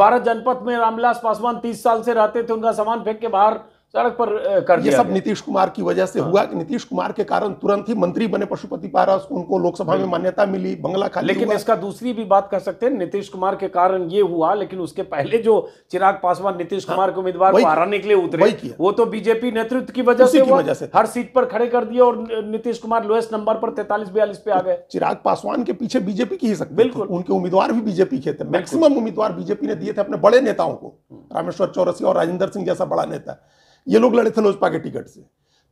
A: भारत जनपद में
B: रामविलास पासवान तीस
A: साल से रहते थे उनका सामान फेंक के बाहर सड़क पर कर ये सब
B: नीतीश कुमार की वजह से हुआ कि हाँ। नीतीश कुमार के कारण तुरंत ही मंत्री बने पशुपति पारस उनको लोकसभा में मान्यता मिली बंगला खाली लेकिन इसका
A: दूसरी भी बात कर सकते हैं नीतीश कुमार के कारण ये हुआ लेकिन उसके पहले जो चिराग पासवान नीतीश हाँ। कुमार के उम्मीदवार को हराने के लिए उतरे वो तो बीजेपी नेतृत्व की वजह से वजह से हर सीट पर खड़े कर दिए और नीतीश कुमार लोएस्ट नंबर पर तैतालीस बयालीस पे आ गए
B: चिराग पासवान के पीछे बीजेपी की ही बिल्कुल उनके उम्मीदवार भी बीजेपी के थे मैक्सिमम उम्मीदवार बीजेपी ने दिए थे अपने बड़े नेताओं को रामेश्वर चौरसिया और राजेंद्र सिंह जैसा बड़ा नेता ये लोग लड़े थे लोजपा के टिकट से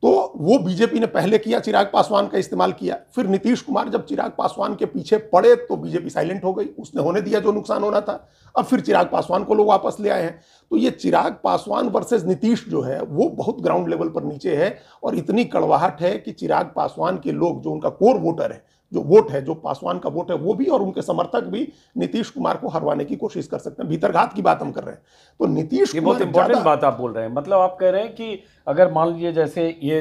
B: तो वो बीजेपी ने पहले किया चिराग पासवान का इस्तेमाल किया फिर नीतीश कुमार जब चिराग पासवान के पीछे पड़े तो बीजेपी साइलेंट हो गई उसने होने दिया जो नुकसान होना था अब फिर चिराग पासवान को लोग वापस ले आए हैं तो ये चिराग पासवान वर्सेस नीतीश जो है वो बहुत ग्राउंड लेवल पर नीचे है और इतनी कड़वाहट है कि चिराग पासवान के लोग जो उनका कोर वोटर है जो वोट है जो पासवान का वोट है वो भी और उनके समर्थक भी नीतीश कुमार को हरवाने की कोशिश कर सकते हैं भीतरघात की बात हम कर रहे हैं तो नीतीश बहुत इंपॉर्टेंट बात आप बोल रहे हैं मतलब आप कह रहे हैं कि अगर मान लीजिए जैसे ये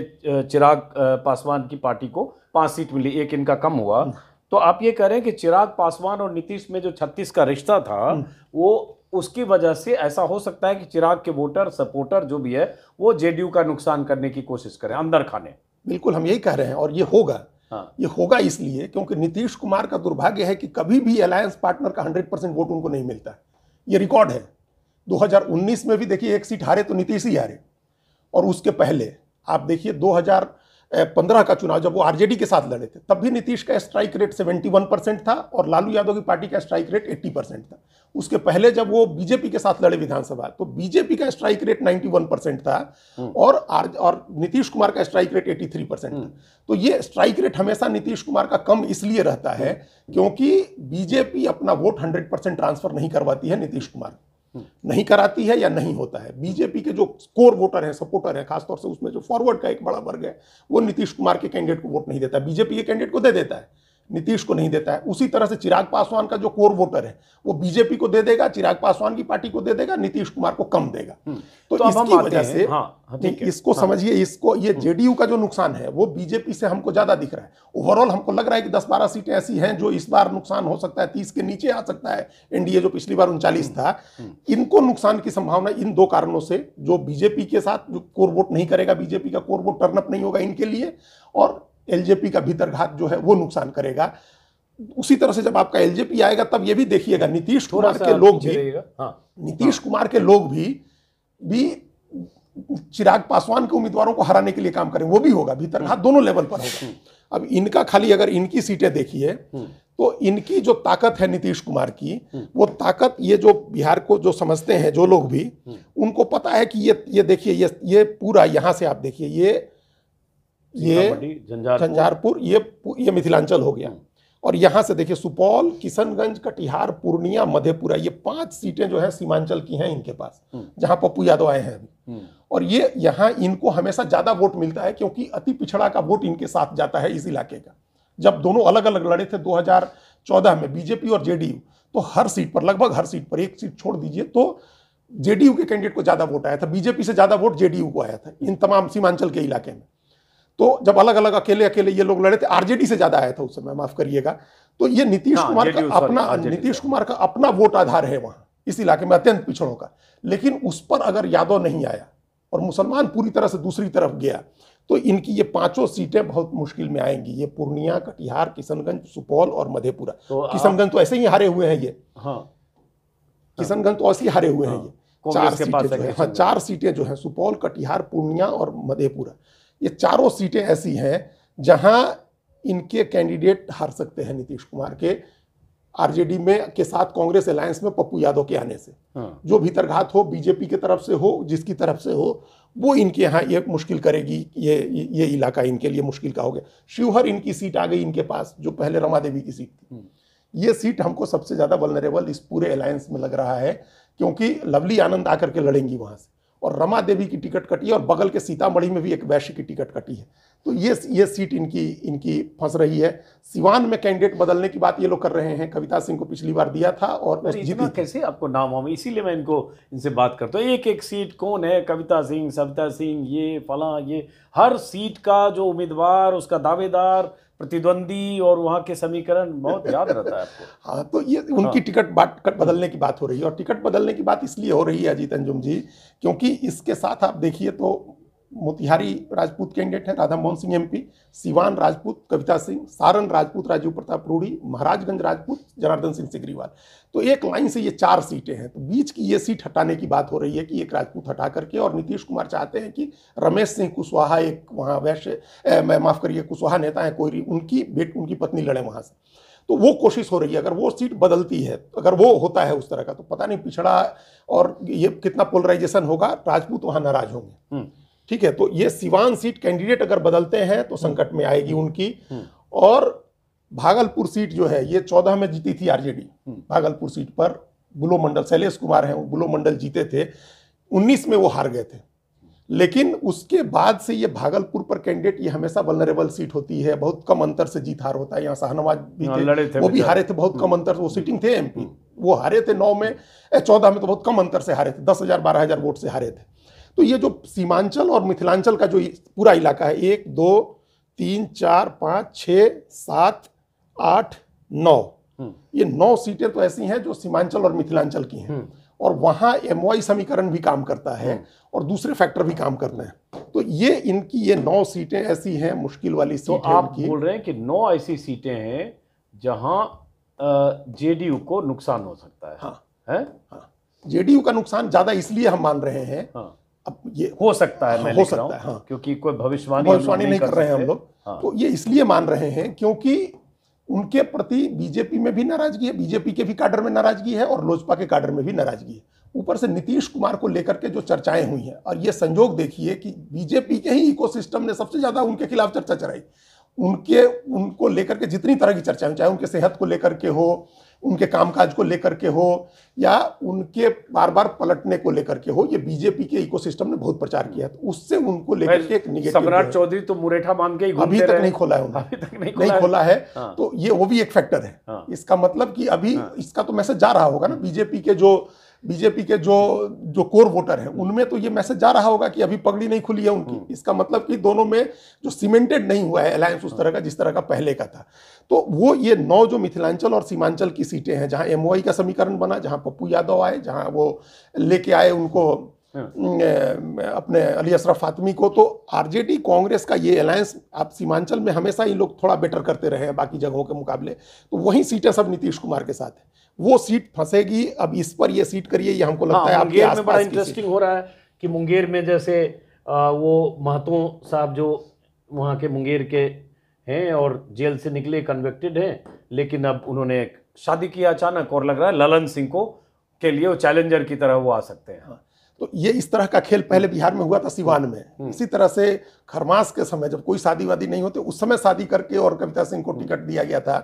B: चिराग
A: पासवान की पार्टी को पांच सीट मिली एक इनका कम हुआ हम्म। तो आप ये कह रहे हैं कि चिराग पासवान और नीतीश में जो छत्तीस का रिश्ता था हम्म। वो उसकी वजह से ऐसा हो सकता है कि चिराग के वोटर सपोर्टर जो भी है वो जेडीयू का नुकसान करने की कोशिश करें अंदर खाने
B: बिल्कुल हम यही कह रहे हैं और ये होगा हाँ। ये होगा इसलिए क्योंकि नीतीश कुमार का दुर्भाग्य है कि कभी भी अलायंस पार्टनर का 100 परसेंट वोट उनको नहीं मिलता है ये रिकॉर्ड है 2019 में भी देखिए एक सीट हारे तो नीतीश ही हारे और उसके पहले आप देखिए 2000 पंद्रह का चुनाव जब वो आरजेडी के साथ लड़े थे तब भी नीतीश का strike rate seventy one percent था और लालू यादव की पार्टी का स्ट्राइक रेट एट्टी परसेंट था उसके पहले जब वो बीजेपी के साथ लड़े विधानसभा तो बीजेपी का strike rate ninety one percent था हम्म। और आर और नीतीश कुमार का strike rate eighty three percent था हम्म। तो ये स्ट्राइक रेट हमेशा नीतीश कुमार का कम इसलिए रहता है हम्म। क्योंकि बीजेपी अपना वोट हंड्रेड परसेंट ट्रांसफर नहीं करवाती है नीतीश कुमार नहीं कराती है या नहीं होता है बीजेपी के जो कोर वोटर है सपोर्टर है खासतौर से उसमें जो फॉरवर्ड का एक बड़ा वर्ग है वो नीतीश कुमार के कैंडिडेट को वोट नहीं देता बीजेपी के कैंडिडेट को दे देता है नीतीश को नहीं देता है उसी तरह से चिराग पासवान का जो कोर वोटर है वो बीजेपी को दे देगा चिराग पासवान की पार्टी को दे देगा नीतीश कुमार को कम देगा हम्म। तो, तो इसकी वजह से हाँ, हाँ, इसको हाँ, समझिए इसको ये हम्म। जेडीयू का जो नुकसान है वो बीजेपी से हमको ज्यादा दिख रहा है ओवरऑल हमको लग रहा है कि दस बारह सीटें ऐसी हैं जो इस बार नुकसान हो सकता है तीस के नीचे आ सकता है एनडीए जो पिछली बार उनचालीस हम्म, था इनको नुकसान की संभावना इन दो कारणों से जो बीजेपी के साथ जो कोर वोट नहीं करेगा बीजेपी का कोर वोट टर्नअप नहीं होगा इनके लिए और एलजेपी का भीतरघात जो है वो नुकसान करेगा उसी तरह से जब आपका एलजेपी आएगा तब ये भी देखिएगा नीतीश कुमार के लोग भी हाँ। नीतीश हाँ। कुमार के लोग भी भी चिराग पासवान के उम्मीदवारों को हराने के लिए काम करें वो भी होगा भीतरघात दोनों लेवल पर होगा हम्म। अब इनका खाली अगर इनकी सीटें देखिए हम्म। तो इनकी जो ताकत है नीतीश कुमार की हम्म। वो ताकत ये जो बिहार को जो समझते हैं जो लोग भी उनको पता है कि ये ये देखिए ये ये पूरा यहां से आप देखिए ये ये झंझारपुर ये ये मिथिलांचल हो गया हम्म। और यहाँ से देखिए सुपौल किशनगंज कटिहार पूर्णिया मधेपुरा ये पांच सीटें जो है सीमांचल की हैं इनके पास हम्म। जहाँ पप्पू यादव आए हैं अभी हम्म। और ये यहाँ इनको हमेशा ज़्यादा वोट मिलता है क्योंकि अति पिछड़ा का वोट इनके साथ जाता है इस इलाके का जब दोनों अलग अलग लड़े थे 2014 में बीजेपी और जेडीयू तो हर सीट पर लगभग हर सीट पर एक सीट छोड़ दीजिए तो जेडीयू के कैंडिडेट को ज़्यादा वोट आया था बीजेपी से ज़्यादा वोट जेडीयू को आया था इन तमाम सीमांचल के इलाके में तो जब अलग अलग अकेले अकेले ये लोग लड़े थे आरजेडी से ज्यादा आया था उस समय माफ करिएगा तो ये नीतीश हाँ, कुमार का अपना नीतीश कुमार का अपना वोट आधार है वहां इस इलाके में अत्यंत पिछड़ों का लेकिन उस पर अगर यादव नहीं आया और मुसलमान पूरी तरह से दूसरी तरफ गया तो इनकी ये पांचों सीटें बहुत मुश्किल में आएंगी ये पूर्णिया कटिहार किशनगंज सुपौल और मधेपुरा तो किशनगंज तो ऐसे ही हारे हुए हैं ये हाँ, किशनगंज तो ऐसे ही हारे हुए हैं हाँ। ये हाँ, चार सीटें जो है हाँ, चार सीटें जो है सुपौल कटिहार पूर्णिया और मधेपुरा ये चारों सीटें ऐसी हैं जहां इनके कैंडिडेट हार सकते हैं नीतीश कुमार के आरजेडी में के साथ कांग्रेस अलायंस में पप्पू यादव के आने से हाँ। जो भीतरघात हो बीजेपी की तरफ से हो जिसकी तरफ से हो वो इनके यहाँ ये मुश्किल करेगी ये ये इलाका इनके लिए मुश्किल का हो गया शिवहर इनकी सीट आ गई इनके पास जो पहले रमा देवी की सीट थी
C: हम्म।
B: ये सीट हमको सबसे ज़्यादा वलनरेबल इस पूरे अलायंस में लग रहा है क्योंकि लवली आनंद आकर के लड़ेंगी वहां से और रमा देवी की टिकट कटी है और बगल के सीतामढ़ी में भी एक वैश्य की टिकट कटी है तो ये ये सीट इनकी इनकी फंस रही है सिवान में कैंडिडेट बदलने की बात ये लोग कर रहे हैं कविता सिंह को पिछली बार दिया था और जीतना कैसे आपको नाम हम इसीलिए मैं इनको इनसे बात करता हूँ एक एक
A: सीट कौन है कविता सिंह सविता सिंह ये फला ये हर सीट का जो उम्मीदवार उसका दावेदार प्रतिद्वंदी और वहाँ के समीकरण बहुत याद रहता है आपको हाँ
B: तो ये उनकी हाँ। टिकट बात बदलने की बात हो रही है और टिकट बदलने की बात इसलिए हो रही है अजीत अंजुम जी क्योंकि इसके साथ आप देखिए तो मोतिहारी राजपूत कैंडिडेट हैं राधा मोहन सिंह एमपी सिवान राजपूत कविता सिंह सारण राजपूत राजीव प्रताप रूढ़ी महाराजगंज राजपूत जनार्दन सिंह सिग्रीवाल तो एक लाइन से ये चार सीटें हैं तो बीच की ये सीट हटाने की बात हो रही है कि एक राजपूत हटा करके और नीतीश कुमार चाहते हैं कि रमेश सिंह कुशवाहा एक वहाँ वैश्य मैं माफ़ करिए कुशवाहा नेता है कोई उनकी बेट उनकी पत्नी लड़े वहाँ से तो वो कोशिश हो रही है अगर वो सीट बदलती है अगर वो होता है उस तरह का तो पता नहीं पिछड़ा और ये कितना पोलराइजेशन होगा राजपूत वहाँ नाराज होंगे हम्म। ठीक है तो ये सिवान सीट कैंडिडेट अगर बदलते हैं तो संकट में आएगी हम्म। उनकी हम्म। और भागलपुर सीट जो है ये चौदह में जीती थी आरजेडी हम्म। भागलपुर सीट पर बुलो मंडल शैलेश कुमार हैं बुलो मंडल जीते थे उन्नीस में वो हार गए थे लेकिन उसके बाद से ये भागलपुर पर कैंडिडेट ये हमेशा वलनरेबल सीट होती है बहुत कम अंतर से जीत हार होता है यहाँ शाहनवाज भी हाँ, थे, थे वो भी हारे थे बहुत कम अंतर से वो सीटिंग थे एमपी वो हारे थे नौ में चौदह में तो बहुत कम अंतर से हारे थे दस हजार बारह हजार वोट से हारे थे तो ये जो सीमांचल और मिथिलांचल का जो पूरा इलाका है एक दो तीन चार पाँच छ सात आठ नौ हम्म। ये नौ सीटें तो ऐसी हैं जो सीमांचल और मिथिलांचल की हैं हम्म। और वहाँ एम समीकरण भी काम करता है हम्म। और दूसरे फैक्टर भी काम करते हैं तो ये इनकी ये नौ सीटें ऐसी हैं मुश्किल वाली तो सीट तो आप बोल
A: रहे हैं कि नौ ऐसी सीटें हैं जहाँ जेडीयू को नुकसान हो सकता है हाँ है हाँ जेडीयू का नुकसान ज़्यादा इसलिए हम मान रहे
B: हैं हाँ। अब ये हो सकता है हाँ, मैं हो सकता है हाँ। क्योंकि कोई भविष्यवाणी भविष्यवाणी नहीं कर रहे हैं हम लोग हाँ। तो ये इसलिए मान रहे हैं क्योंकि उनके प्रति बीजेपी में भी नाराजगी है बीजेपी के भी काडर में नाराजगी है और लोजपा के काडर में भी नाराजगी है ऊपर से नीतीश कुमार को लेकर के जो चर्चाएं हुई हैं और ये संजोग देखिए कि बीजेपी के ही इकोसिस्टम ने सबसे ज्यादा उनके खिलाफ चर्चा चलाई उनके उनको लेकर के जितनी तरह की चर्चाएं चाहे उनके सेहत को लेकर के हो उनके कामकाज को लेकर के हो या उनके बार बार पलटने को लेकर के हो ये बीजेपी के इकोसिस्टम ने बहुत प्रचार किया था तो उससे उनको लेकर के एक निगेटिव सम्राट
A: चौधरी तो मुरेठा बांध के ही अभी तक नहीं
B: खोला है अभी तक नहीं खोला, नहीं खोला है हाँ। तो ये वो भी एक फैक्टर है हाँ। इसका मतलब कि अभी हाँ। इसका तो मैसेज जा रहा होगा ना हाँ। बीजेपी के जो बीजेपी के जो जो कोर वोटर हैं उनमें तो ये मैसेज जा रहा होगा कि अभी पगड़ी नहीं खुली है उनकी हम्म। इसका मतलब कि दोनों में जो सीमेंटेड नहीं हुआ है अलायंस उस तरह का जिस तरह का पहले का था तो वो ये नौ जो मिथिलांचल और सीमांचल की सीटें हैं जहाँ एम का समीकरण बना जहाँ पप्पू यादव आए जहाँ वो लेके आए उनको हाँ। अपने अली अशरफ फातमी को तो आरजेडी कांग्रेस का ये अलायंस आप सीमांचल में हमेशा ही लोग थोड़ा बेटर करते रहे हैं बाकी जगहों के मुकाबले तो वही सीटें सब नीतीश कुमार के साथ हैं वो सीट फंसेगी अब इस पर ये सीट करिए ये हमको लगता हाँ, है आपके में बड़ा इंटरेस्टिंग
A: हो रहा है कि मुंगेर में जैसे आ, वो महतो साहब जो वहाँ के मुंगेर के हैं और जेल से निकले कन्वेक्टेड हैं लेकिन अब उन्होंने शादी किया अचानक और लग रहा है ललन सिंह को के लिए वो चैलेंजर की तरह वो आ सकते हैं हाँ,
B: तो ये इस तरह का खेल पहले बिहार में हुआ था सिवान में हम्म, हम्म। इसी तरह से खरमास के समय जब कोई शादी वादी नहीं होते उस समय शादी करके और कविता सिंह को टिकट दिया गया था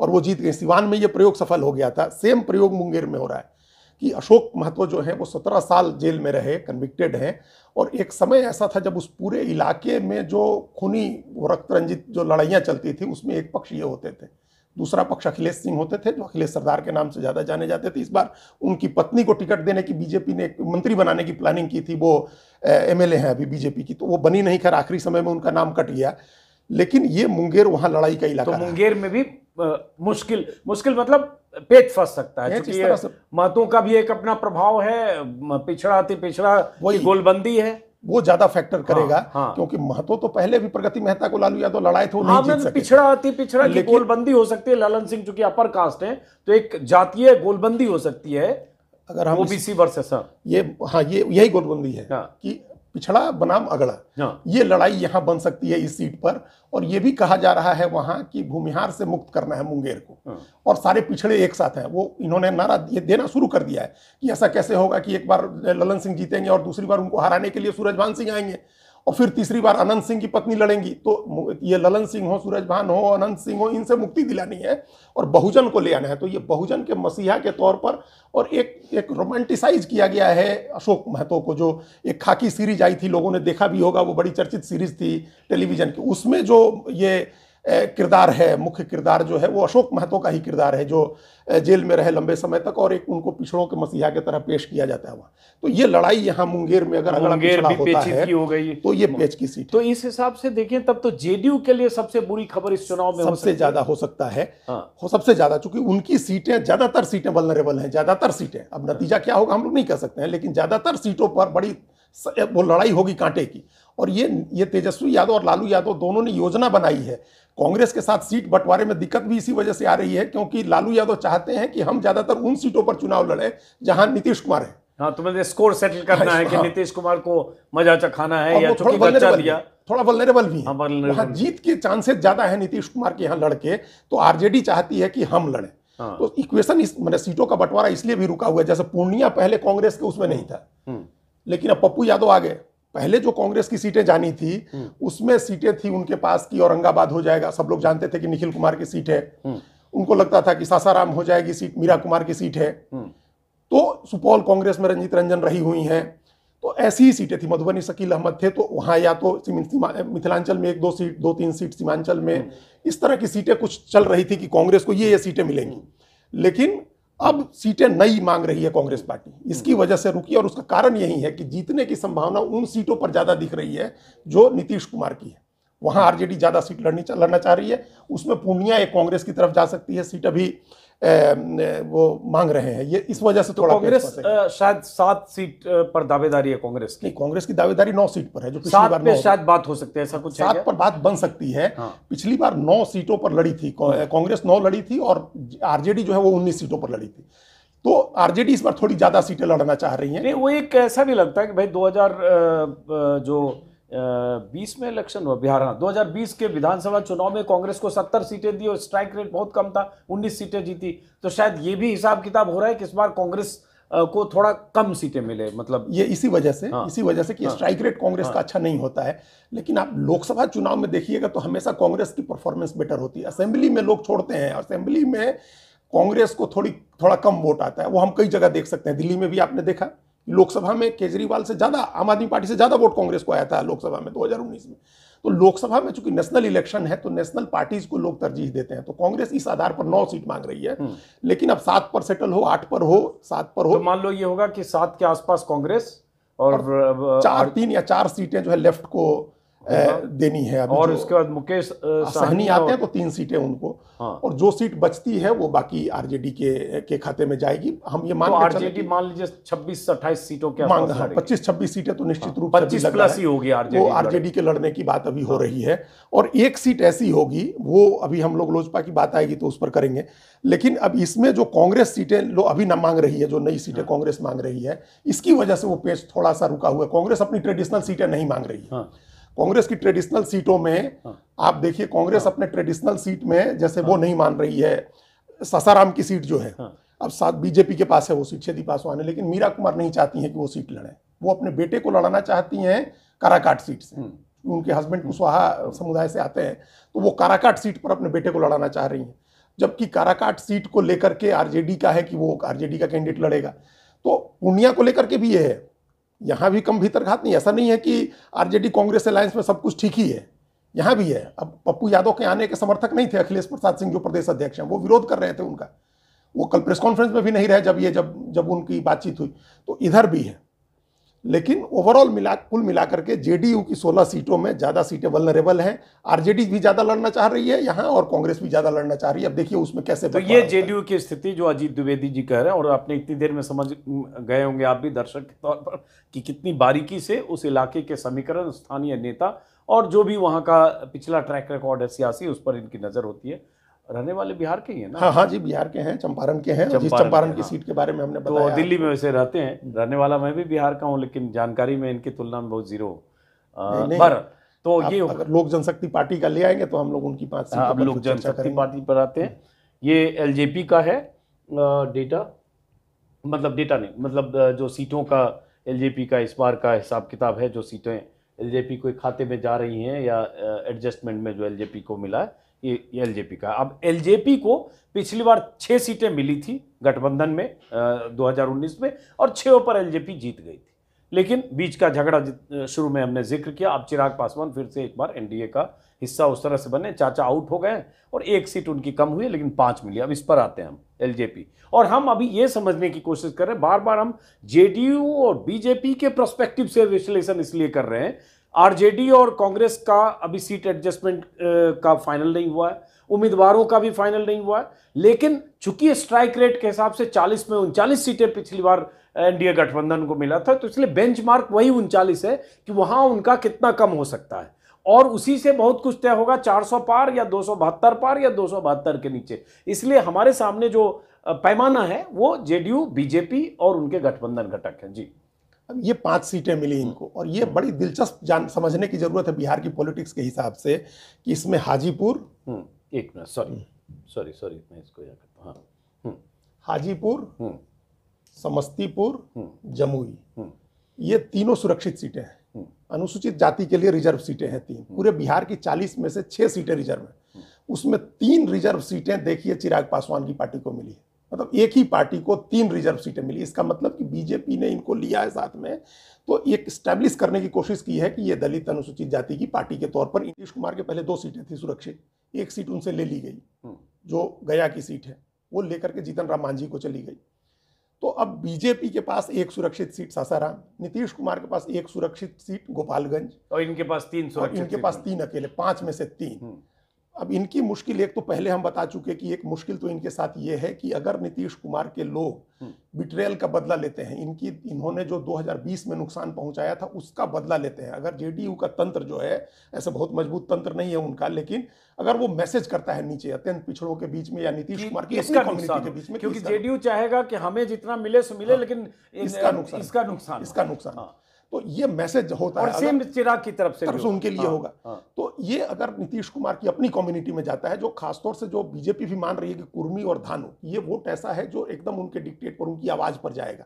B: और वो जीत गए सिवान में ये प्रयोग सफल हो गया था सेम प्रयोग मुंगेर में हो रहा है कि अशोक महतो जो है वो सत्रह साल जेल में रहे कन्विक्टेड हैं और एक समय ऐसा था जब उस पूरे इलाके में जो खूनी रक्त रंजित जो लड़ाइयाँ चलती थी उसमें एक पक्ष ये होते थे दूसरा पक्ष अखिलेश सिंह होते थे जो अखिलेश सरदार के नाम से ज़्यादा जाने जाते थे इस बार उनकी पत्नी को टिकट देने की बीजेपी ने मंत्री बनाने की प्लानिंग की थी वो एमएलए हैं अभी बीजेपी की तो वो बनी नहीं खैर आखिरी समय में उनका नाम कट गया लेकिन ये मुंगेर वहाँ लड़ाई का इलाका तो
A: मुंगेर में भी मुश्किल मुश्किल मतलब पेट फंस सकता है क्योंकि मातों का भी एक अपना प्रभाव है पिछड़ा अति पिछड़ा
B: वही गोलबंदी है वो ज्यादा फैक्टर हाँ, करेगा हाँ, हाँ. क्योंकि महतो तो पहले भी प्रगति मेहता को लालू यादव लड़ाए थे तो हाँ, नहीं जीत मतलब पिछड़ा अति पिछड़ा की गोलबंदी हो सकती है ललन सिंह चूंकि अपर कास्ट है तो एक जातीय गोलबंदी हो सकती है अगर हम ओबीसी वर्सेस ये हाँ ये यही गोलबंदी है हाँ. कि पिछड़ा बनाम अगड़ा हाँ। ये लड़ाई यहाँ बन सकती है इस सीट पर और ये भी कहा जा रहा है वहां कि भूमिहार से मुक्त करना है मुंगेर को हाँ। और सारे पिछड़े एक साथ हैं वो इन्होंने नारा ये देना शुरू कर दिया है कि ऐसा कैसे होगा कि एक बार ललन सिंह जीतेंगे और दूसरी बार उनको हराने के लिए सूरजभान सिंह आएंगे और फिर तीसरी बार अनंत सिंह की पत्नी लड़ेंगी तो ये ललन सिंह हो सूरज भान हो अनंत सिंह हो इनसे मुक्ति दिलानी है और बहुजन को ले आना है तो ये बहुजन के मसीहा के तौर पर और एक एक रोमांटिसाइज किया गया है अशोक महतो को जो एक खाकी सीरीज आई थी लोगों ने देखा भी होगा वो बड़ी चर्चित सीरीज थी टेलीविजन की उसमें जो ये किरदार है मुख्य किरदार जो है वो अशोक महतो का ही किरदार है जो जेल में रहे लंबे समय तक और एक उनको पिछड़ों के मसीहा की तरह पेश किया जाता है वहाँ तो ये लड़ाई यहाँ मुंगेर में अगर
C: मुंगेर भी होता है हो गई तो ये पेच की सीट
B: तो इस हिसाब से देखें तब तो जेडीयू के लिए सबसे बुरी खबर इस चुनाव में सबसे ज्यादा हो सकता है हाँ। हो सबसे ज्यादा चूंकि उनकी सीटें ज्यादातर सीटें वलनरेबल हैं ज्यादातर सीटें अब नतीजा क्या होगा हम लोग नहीं कह सकते हैं लेकिन ज्यादातर सीटों पर बड़ी वो लड़ाई होगी कांटे की और ये ये तेजस्वी यादव और लालू यादव दोनों ने योजना बनाई है कांग्रेस के साथ सीट बंटवारे में दिक्कत भी इसी वजह से आ रही है क्योंकि लालू यादव चाहते हैं कि हम ज्यादातर उन सीटों पर चुनाव लड़े जहां नीतीश कुमार है
A: हाँ तो स्कोर सेटल करना है कि हाँ। नीतीश कुमार को मजा चखाना है या चुकी बच्चा दिया
B: थोड़ा वलनरेबल भी है हाँ, वहाँ जीत के चांसेस ज्यादा है नीतीश कुमार के यहाँ लड़के तो आरजेडी चाहती है कि हम लड़े हाँ। तो इक्वेशन इस मैंने सीटों का बंटवारा इसलिए भी रुका हुआ है जैसे पूर्णिया पहले कांग्रेस के उसमें नहीं था हम्म। लेकिन अब पप्पू यादव आ गए पहले जो कांग्रेस की सीटें जानी थी हम्म। उसमें सीटें थी उनके पास की औरंगाबाद हो जाएगा सब लोग जानते थे कि निखिल कुमार की सीट है हम्म। उनको लगता था कि सासाराम हो जाएगी सीट मीरा कुमार की सीट है हम्म। तो सुपौल कांग्रेस में रंजीत रंजन रही हुई हैं तो ऐसी ही सीटें थी मधुबनी शकील अहमद थे तो वहां या तो मिथिलांचल में एक दो सीट दो तीन सीट सीमांचल में इस तरह की सीटें कुछ चल रही थी कि कांग्रेस को ये ये सीटें मिलेंगी लेकिन अब सीटें नई मांग रही है कांग्रेस पार्टी इसकी हम्म। वजह से रुकी और उसका कारण यही है कि जीतने की संभावना उन सीटों पर ज़्यादा दिख रही है जो नीतीश कुमार की है वहां आरजेडी ज़्यादा सीट लड़नी लड़ना चाह रही है उसमें पूर्णिया एक कांग्रेस की तरफ जा सकती है सीट अभी वो मांग रहे हैं ये इस वजह से तो कांग्रेस
A: शायद सात सीट पर दावेदारी है कांग्रेस
B: की कांग्रेस की दावेदारी नौ सीट पर है जो पिछली बार पे शायद बात हो सकती है ऐसा कुछ सात पर बात बन सकती है हाँ। पिछली बार नौ सीटों पर लड़ी थी हाँ। कांग्रेस नौ लड़ी थी और आरजेडी जो है वो उन्नीस सीटों पर लड़ी थी तो आरजेडी इस बार थोड़ी ज्यादा सीटें लड़ना चाह रही है वो एक ऐसा भी लगता है कि भाई
A: दो जो बीस में इलेक्शन हुआ बिहार दो हजार बीस के विधानसभा चुनाव में कांग्रेस को सत्तर सीटें दी और स्ट्राइक रेट बहुत कम था उन्नीस सीटें जीती तो शायद ये
B: भी हिसाब किताब हो रहा है कि इस बार कांग्रेस को थोड़ा कम सीटें मिले मतलब ये इसी वजह से हाँ, इसी वजह से कि हाँ, स्ट्राइक रेट कांग्रेस हाँ, का अच्छा नहीं होता है लेकिन आप लोकसभा चुनाव में देखिएगा तो हमेशा कांग्रेस की परफॉर्मेंस बेटर होती है असेंबली में लोग छोड़ते हैं असेंबली में कांग्रेस को थोड़ी थोड़ा कम वोट आता है वो हम कई जगह देख सकते हैं दिल्ली में भी आपने देखा लोकसभा में केजरीवाल से ज्यादा आम आदमी पार्टी से ज्यादा वोट कांग्रेस को आया था लोकसभा में 2019 में तो लोकसभा में चूंकि नेशनल इलेक्शन है तो नेशनल पार्टीज को लोग तरजीह देते हैं तो कांग्रेस इस आधार पर नौ सीट मांग रही है हम्म। लेकिन अब सात पर सेटल हो आठ पर हो सात पर हो तो मान लो ये होगा कि सात के आसपास कांग्रेस और, और चार तीन या चार सीटें जो है लेफ्ट को हाँ। देनी है अभी और उसके बाद मुकेश
A: सहनी आते हैं तो
B: तीन सीटें उनको हाँ। और जो सीट बचती है वो बाकी आरजेडी के के खाते में जाएगी हम ये मान तो आरजेडी
A: मान लीजिए से अट्ठाईस सीटों के मांग हाँ
B: पच्चीस छब्बीस सीटें तो निश्चित हाँ, रूप से प्लस ही होगी वो आरजेडी के लड़ने की बात अभी हो रही है और एक सीट ऐसी होगी वो अभी हम लोग लोजपा की बात आएगी तो उस पर करेंगे लेकिन अब इसमें जो कांग्रेस सीटें लो अभी ना मांग रही है जो नई सीटें हाँ। कांग्रेस मांग रही है इसकी वजह से वो पेज थोड़ा सा रुका हुआ है कांग्रेस अपनी ट्रेडिशनल सीटें नहीं मांग रही है कांग्रेस की ट्रेडिशनल सीटों में हाँ। आप देखिए कांग्रेस हाँ। अपने ट्रेडिशनल सीट में जैसे वो हाँ। नहीं मान रही है सासाराम की सीट जो है अब साथ बीजेपी के पास है वो सीट छेदी पासवान है लेकिन मीरा कुमार नहीं चाहती है कि वो सीट लड़े वो अपने बेटे को लड़ाना चाहती हैं काराकाट सीट से हम्म। उनके हस्बैंड हम्म। कुशवाहा समुदाय से आते हैं तो वो काराकाट सीट पर अपने बेटे को लड़ाना चाह रही हैं जबकि काराकाट सीट को लेकर के आरजेडी का है कि वो आरजेडी का कैंडिडेट लड़ेगा तो पूर्णिया को लेकर के भी ये है यहाँ भी कम भीतर घात नहीं ऐसा नहीं है कि आरजेडी कांग्रेस अलायंस में सब कुछ ठीक ही है यहाँ भी है अब पप्पू यादव के आने के समर्थक नहीं थे अखिलेश प्रसाद सिंह जो प्रदेश अध्यक्ष हैं वो विरोध कर रहे थे उनका वो कल प्रेस कॉन्फ्रेंस में भी नहीं रहे जब ये जब जब उनकी बातचीत हुई तो इधर भी है लेकिन ओवरऑल मिला कुल मिलाकर के जेडीयू की 16 सीटों में ज़्यादा सीटें वलनरेबल हैं आरजेडी भी ज़्यादा लड़ना चाह रही है यहाँ और कांग्रेस भी ज़्यादा लड़ना चाह रही है अब देखिए उसमें कैसे तो ये
A: जेडीयू की स्थिति जो अजीत द्विवेदी जी कह रहे हैं और आपने इतनी देर में समझ गए होंगे आप भी दर्शक के तौर पर कि कितनी बारीकी से उस इलाके के समीकरण स्थानीय नेता और जो भी वहाँ का पिछला ट्रैक रिकॉर्ड है सियासी उस पर इनकी नज़र होती है रहने वाले बिहार के ही हैं ना हाँ हाँ जी बिहार के हैं चंपारण के हैं चंपारण, चंपारण की हाँ।
B: सीट के बारे में हमने तो बताया तो दिल्ली
A: में वैसे रहते हैं रहने वाला मैं भी बिहार का हूँ लेकिन जानकारी में इनकी तुलना में बहुत जीरो पर तो ये अगर
B: लोक जनशक्ति पार्टी का ले आएंगे तो हम लोग उनकी पाँच हाँ, अब लोक जनशक्ति पार्टी
A: पर आते हैं ये एल का है डेटा मतलब डेटा नहीं मतलब जो सीटों का एल का इस बार का हिसाब किताब है जो सीटें एल जे को खाते में जा रही हैं या एडजस्टमेंट में जो एल को मिला है ये एलजेपी का अब एलजेपी को पिछली बार छः सीटें मिली थी गठबंधन में आ, 2019 में और छः पर एलजेपी जीत गई थी लेकिन बीच का झगड़ा शुरू में हमने जिक्र किया अब चिराग पासवान फिर से एक बार एनडीए का हिस्सा उस तरह से बने चाचा आउट हो गए और एक सीट उनकी कम हुई लेकिन पांच मिली अब इस पर आते हैं हम एलजेपी और हम अभी ये समझने की कोशिश कर रहे हैं बार बार हम जेडीयू और बीजेपी के प्रोस्पेक्टिव से विश्लेषण इसलिए कर रहे हैं आरजेडी और कांग्रेस का अभी सीट एडजस्टमेंट का फाइनल नहीं हुआ है उम्मीदवारों का भी फाइनल नहीं हुआ है लेकिन चूंकि स्ट्राइक रेट के हिसाब से 40 में उनचालीस सीटें पिछली बार एनडीए गठबंधन को मिला था तो इसलिए बेंचमार्क वही उनचालीस है कि वहां उनका कितना कम हो सकता है और उसी से बहुत कुछ तय होगा 400 पार या दो पार या दो के नीचे इसलिए हमारे सामने जो पैमाना
B: है वो जेडीयू बीजेपी और उनके गठबंधन घटक हैं जी अब ये पांच सीटें मिली हम्म। इनको और ये बड़ी दिलचस्प जान समझने की जरूरत है बिहार की पॉलिटिक्स के हिसाब से कि इसमें हाजीपुर हम्म, एक मिनट सॉरी
A: सॉरी सॉरी मैं इसको याद करता हूँ हाँ,
B: हम्म। हाजीपुर समस्तीपुर जमुई ये तीनों सुरक्षित सीटें हैं अनुसूचित जाति के लिए रिजर्व सीटें हैं तीन पूरे बिहार की चालीस में से छह सीटें रिजर्व हैं उसमें तीन रिजर्व सीटें देखिए चिराग पासवान की पार्टी को मिली है मतलब एक ही पार्टी को तीन रिजर्व सीटें मिली इसका मतलब कि बीजेपी ने इनको लिया है साथ में तो एक स्टैब्लिश करने की कोशिश की है कि ये दलित अनुसूचित जाति की पार्टी के तौर पर नीतीश कुमार के पहले दो सीटें थी सुरक्षित एक सीट उनसे ले ली गई हम्म। जो गया की सीट है वो लेकर के जीतन राम मांझी को चली गई तो अब बीजेपी के पास एक सुरक्षित सीट सासाराम नीतीश कुमार के पास एक सुरक्षित सीट गोपालगंज
A: और इनके पास तीन सुरक्षित इनके पास
B: तीन अकेले पांच में से तीन हम्म। अब इनकी मुश्किल एक तो पहले हम बता चुके कि एक मुश्किल तो इनके साथ ये है कि अगर नीतीश कुमार के लोग बिट्रेल हम्म। का बदला लेते हैं इनकी इन्होंने जो 2020 में नुकसान पहुंचाया था उसका बदला लेते हैं अगर जेडीयू का तंत्र जो है ऐसा बहुत मजबूत तंत्र नहीं है उनका लेकिन अगर वो मैसेज करता है नीचे अत्यंत पिछड़ों के बीच में या नीतीश कुमार की इसका के बीच में क्योंकि जेडीयू चाहेगा कि हमें जितना मिले सो मिले हाँ, लेकिन इसका नुकसान इसका नुकसान इसका नुकसान तो ये मैसेज होता और है सेम चिराग की तरफ से तरफ भी उनके लिए हाँ, होगा हाँ. तो ये अगर नीतीश कुमार की अपनी कम्युनिटी में जाता है जो खासतौर से जो बीजेपी भी मान रही है कि कुर्मी और धानु ये वोट ऐसा है जो एकदम उनके डिक्टेट पर उनकी आवाज पर जाएगा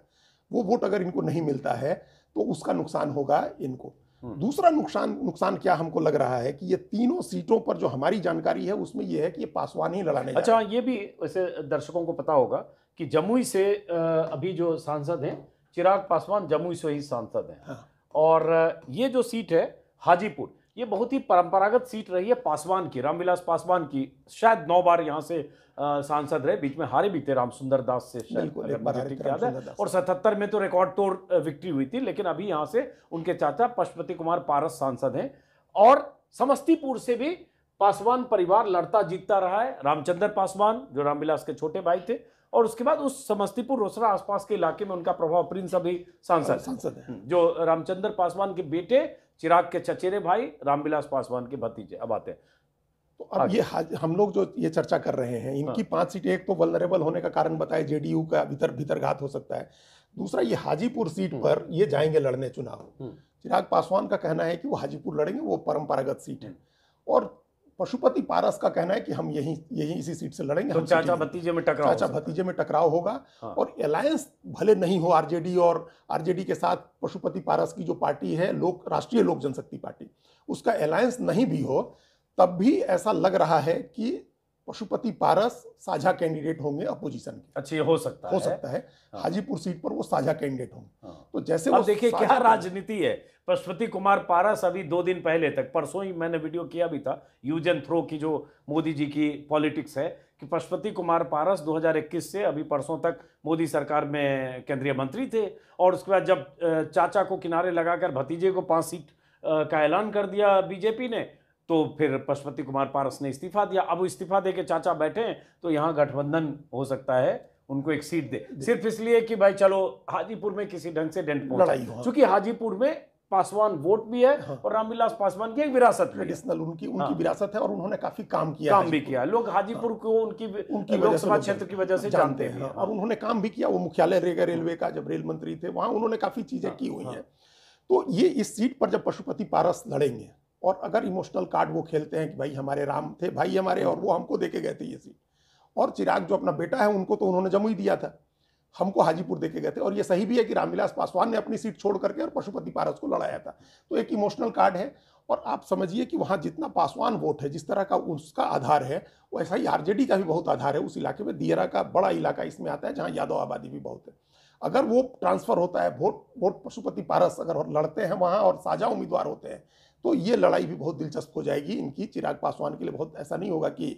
B: वो वोट अगर इनको नहीं मिलता है तो उसका नुकसान होगा इनको हम्म। दूसरा नुकसान नुकसान क्या हमको लग रहा है कि ये तीनों सीटों पर जो हमारी जानकारी है उसमें ये है कि ये पासवान ही लड़ाने अच्छा
A: ये भी वैसे दर्शकों को पता होगा कि जमुई से अभी जो सांसद हैं चिराग पासवान जम्मू से ही सांसद हैं हाँ। और ये जो सीट है हाजीपुर ये बहुत ही परंपरागत सीट रही है पासवान की रामविलास पासवान की शायद नौ बार यहाँ से सांसद रहे बीच में हारे भी थे राम सुंदर दास से शायद और सतहत्तर में तो रिकॉर्ड तोड़ विक्ट्री हुई थी लेकिन अभी यहाँ से उनके चाचा पशुपति कुमार पारस सांसद हैं और समस्तीपुर से भी पासवान परिवार लड़ता जीतता रहा है रामचंद्र पासवान जो रामविलास के छोटे भाई थे और उसके बाद उस समस्तीपुर रोसरा आसपास के इलाके में उनका प्रभाव प्रिंस अभी सांसद सांसद है जो रामचंद्र पासवान के बेटे चिराग के चचेरे भाई रामविलास पासवान के भतीजे अब आते हैं तो अब ये
B: हम लोग जो ये चर्चा कर रहे हैं इनकी हाँ। पांच सीट एक तो वलनरेबल होने का कारण बताए जेडीयू का भीतर भीतर घात हो सकता है दूसरा ये हाजीपुर सीट हम्म। पर ये जाएंगे लड़ने चुनाव हम्म। चिराग पासवान का कहना है कि वो हाजीपुर लड़ेंगे वो परंपरागत सीट है हम्म। और पशुपति पारस का कहना है कि हम यही यही इसी सीट से लड़ेंगे तो हम चाचा भतीजे में टकराव चाचा भतीजे में टकराव होगा हाँ। और अलायंस भले नहीं हो आरजेडी और आरजेडी के साथ पशुपति पारस की जो पार्टी है लोक राष्ट्रीय लोक जनशक्ति पार्टी उसका अलायंस नहीं भी हो तब भी ऐसा लग रहा है कि पशुपति पारस साझा कैंडिडेट होंगे अपोजिशन के
A: अच्छा ये हो सकता
B: हो है। हो सकता है हाँ। हाजीपुर सीट पर वो साझा कैंडिडेट होंगे हाँ। तो जैसे वो देखिए क्या
A: राजनीति है पशुपति कुमार पारस अभी दो दिन पहले तक परसों ही मैंने वीडियो किया भी था यूज एंड थ्रो की जो मोदी जी की पॉलिटिक्स है कि पशुपति कुमार पारस 2021 से अभी परसों तक मोदी सरकार में केंद्रीय मंत्री थे और उसके बाद जब चाचा को किनारे लगाकर भतीजे को पाँच सीट का ऐलान कर दिया बीजेपी ने तो फिर पशुपति कुमार पारस ने इस्तीफा दिया अब इस्तीफा दे के चाचा बैठे तो यहाँ गठबंधन हो सकता है उनको एक सीट दे सिर्फ इसलिए कि भाई चलो हाजीपुर में किसी ढंग से डेंट पहुंचाई चूंकि हाजीपुर में
B: पासवान वोट भी है हाँ। और रामविलास पासवान की एक विरासत ट्रेडिशनल उनकी उनकी हाँ। विरासत है और उन्होंने काफी काम किया काम भी किया लोग हाजीपुर हाँ। को उनकी उनकी लोकसभा क्षेत्र की वजह से जानते हैं और हाँ। उन्होंने काम भी किया वो मुख्यालय रहेगा रेलवे का जब रेल मंत्री थे वहां उन्होंने काफी चीजें हाँ, की हुई हाँ। है तो ये इस सीट पर जब पशुपति पारस लड़ेंगे और अगर इमोशनल कार्ड वो खेलते हैं कि भाई हमारे राम थे भाई हमारे और वो हमको देके गए थे ये सीट और चिराग जो अपना बेटा है उनको तो उन्होंने जमुई दिया था हमको हाजीपुर देके गए थे और ये सही भी है कि रामविलास पासवान ने अपनी सीट छोड़ करके और पशुपति पारस को लड़ाया था तो एक इमोशनल कार्ड है और आप समझिए कि वहाँ जितना पासवान वोट है जिस तरह का उसका आधार है वैसा ही आरजेडी का भी बहुत आधार है उस इलाके में दियरा का बड़ा इलाका इसमें आता है जहाँ यादव आबादी भी बहुत है अगर वो ट्रांसफर होता है वोट वोट पशुपति पारस अगर लड़ते हैं वहाँ और साझा उम्मीदवार होते हैं तो ये लड़ाई भी बहुत दिलचस्प हो जाएगी इनकी चिराग पासवान के लिए बहुत ऐसा नहीं होगा कि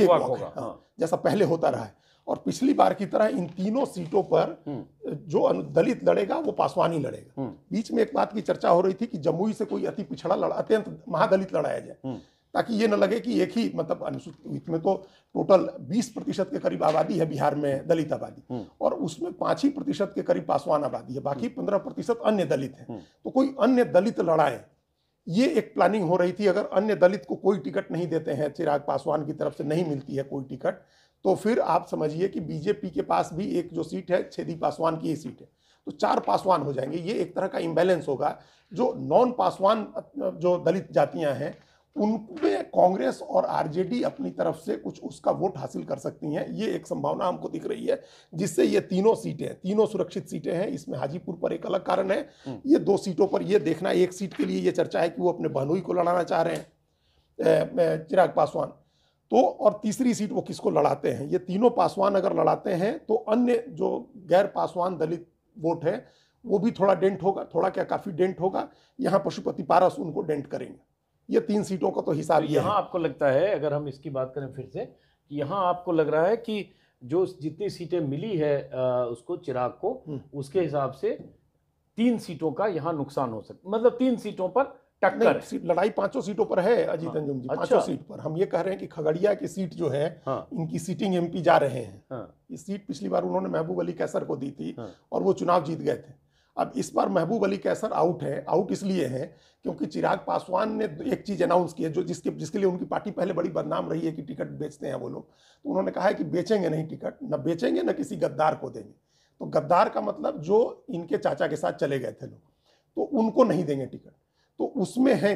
B: होगा हाँ।, हाँ, जैसा पहले होता रहा है और पिछली बार की तरह इन तीनों सीटों पर हम्म। जो दलित लड़ेगा वो पासवान ही लड़ेगा हम्म। बीच में एक बात की चर्चा हो रही थी कि जमुई से कोई अति पिछड़ा लड़ा अत्यंत तो महादलित लड़ाया जाए हम्म। ताकि ये न लगे कि एक ही मतलब अनुसूचित में तो टोटल 20 प्रतिशत के करीब आबादी है बिहार में दलित आबादी और उसमें पांच ही प्रतिशत के करीब पासवान आबादी है बाकी पंद्रह प्रतिशत अन्य दलित हैं तो कोई अन्य दलित लड़ाए ये एक प्लानिंग हो रही थी अगर अन्य दलित को कोई टिकट नहीं देते हैं चिराग पासवान की तरफ से नहीं मिलती है कोई टिकट तो फिर आप समझिए कि बीजेपी के पास भी एक जो सीट है छेदी पासवान की ही सीट है तो चार पासवान हो जाएंगे ये एक तरह का इम्बैलेंस होगा जो नॉन पासवान जो दलित जातियां हैं उनमें कांग्रेस और आरजेडी अपनी तरफ से कुछ उसका वोट हासिल कर सकती हैं ये एक संभावना हमको दिख रही है जिससे ये तीनों सीटें तीनों सुरक्षित सीटें हैं इसमें हाजीपुर पर एक अलग कारण है हम्म। ये दो सीटों पर ये देखना एक सीट के लिए ये चर्चा है कि वो अपने बहनोई को लड़ाना चाह रहे हैं चिराग पासवान तो और तीसरी सीट वो किसको लड़ाते हैं ये तीनों पासवान अगर लड़ाते हैं तो अन्य जो गैर पासवान दलित वोट है वो भी थोड़ा डेंट होगा थोड़ा क्या काफ़ी डेंट होगा यहाँ पशुपति पारस उनको डेंट करेंगे ये तीन सीटों का तो हिसाब तो यहाँ आपको लगता
A: है अगर हम इसकी बात करें फिर से यहाँ आपको लग रहा है कि जो जितनी सीटें मिली है उसको चिराग को हम्म। उसके हिसाब से तीन सीटों का यहाँ नुकसान हो
B: सकता मतलब तीन सीटों पर टक्कर लड़ाई पांचों सीटों पर है अजीत हाँ, अंजुम जी अच्छा। पांचों सीट पर हम ये कह रहे हैं कि खगड़िया की सीट जो है हाँ, इनकी सीटिंग एमपी जा रहे हैं हाँ, इस सीट पिछली बार उन्होंने महबूब अली कैसर को दी थी हाँ, और वो चुनाव जीत गए थे अब इस बार महबूब अली कैसर आउट है आउट इसलिए है क्योंकि चिराग पासवान ने एक चीज़ अनाउंस की है जो जिसके जिसके लिए उनकी पार्टी पहले बड़ी बदनाम रही है कि टिकट बेचते हैं वो लोग तो उन्होंने कहा है कि बेचेंगे नहीं टिकट न बेचेंगे न किसी गद्दार को देंगे तो गद्दार का मतलब जो इनके चाचा के साथ चले गए थे लोग तो उनको नहीं देंगे टिकट तो उसमें है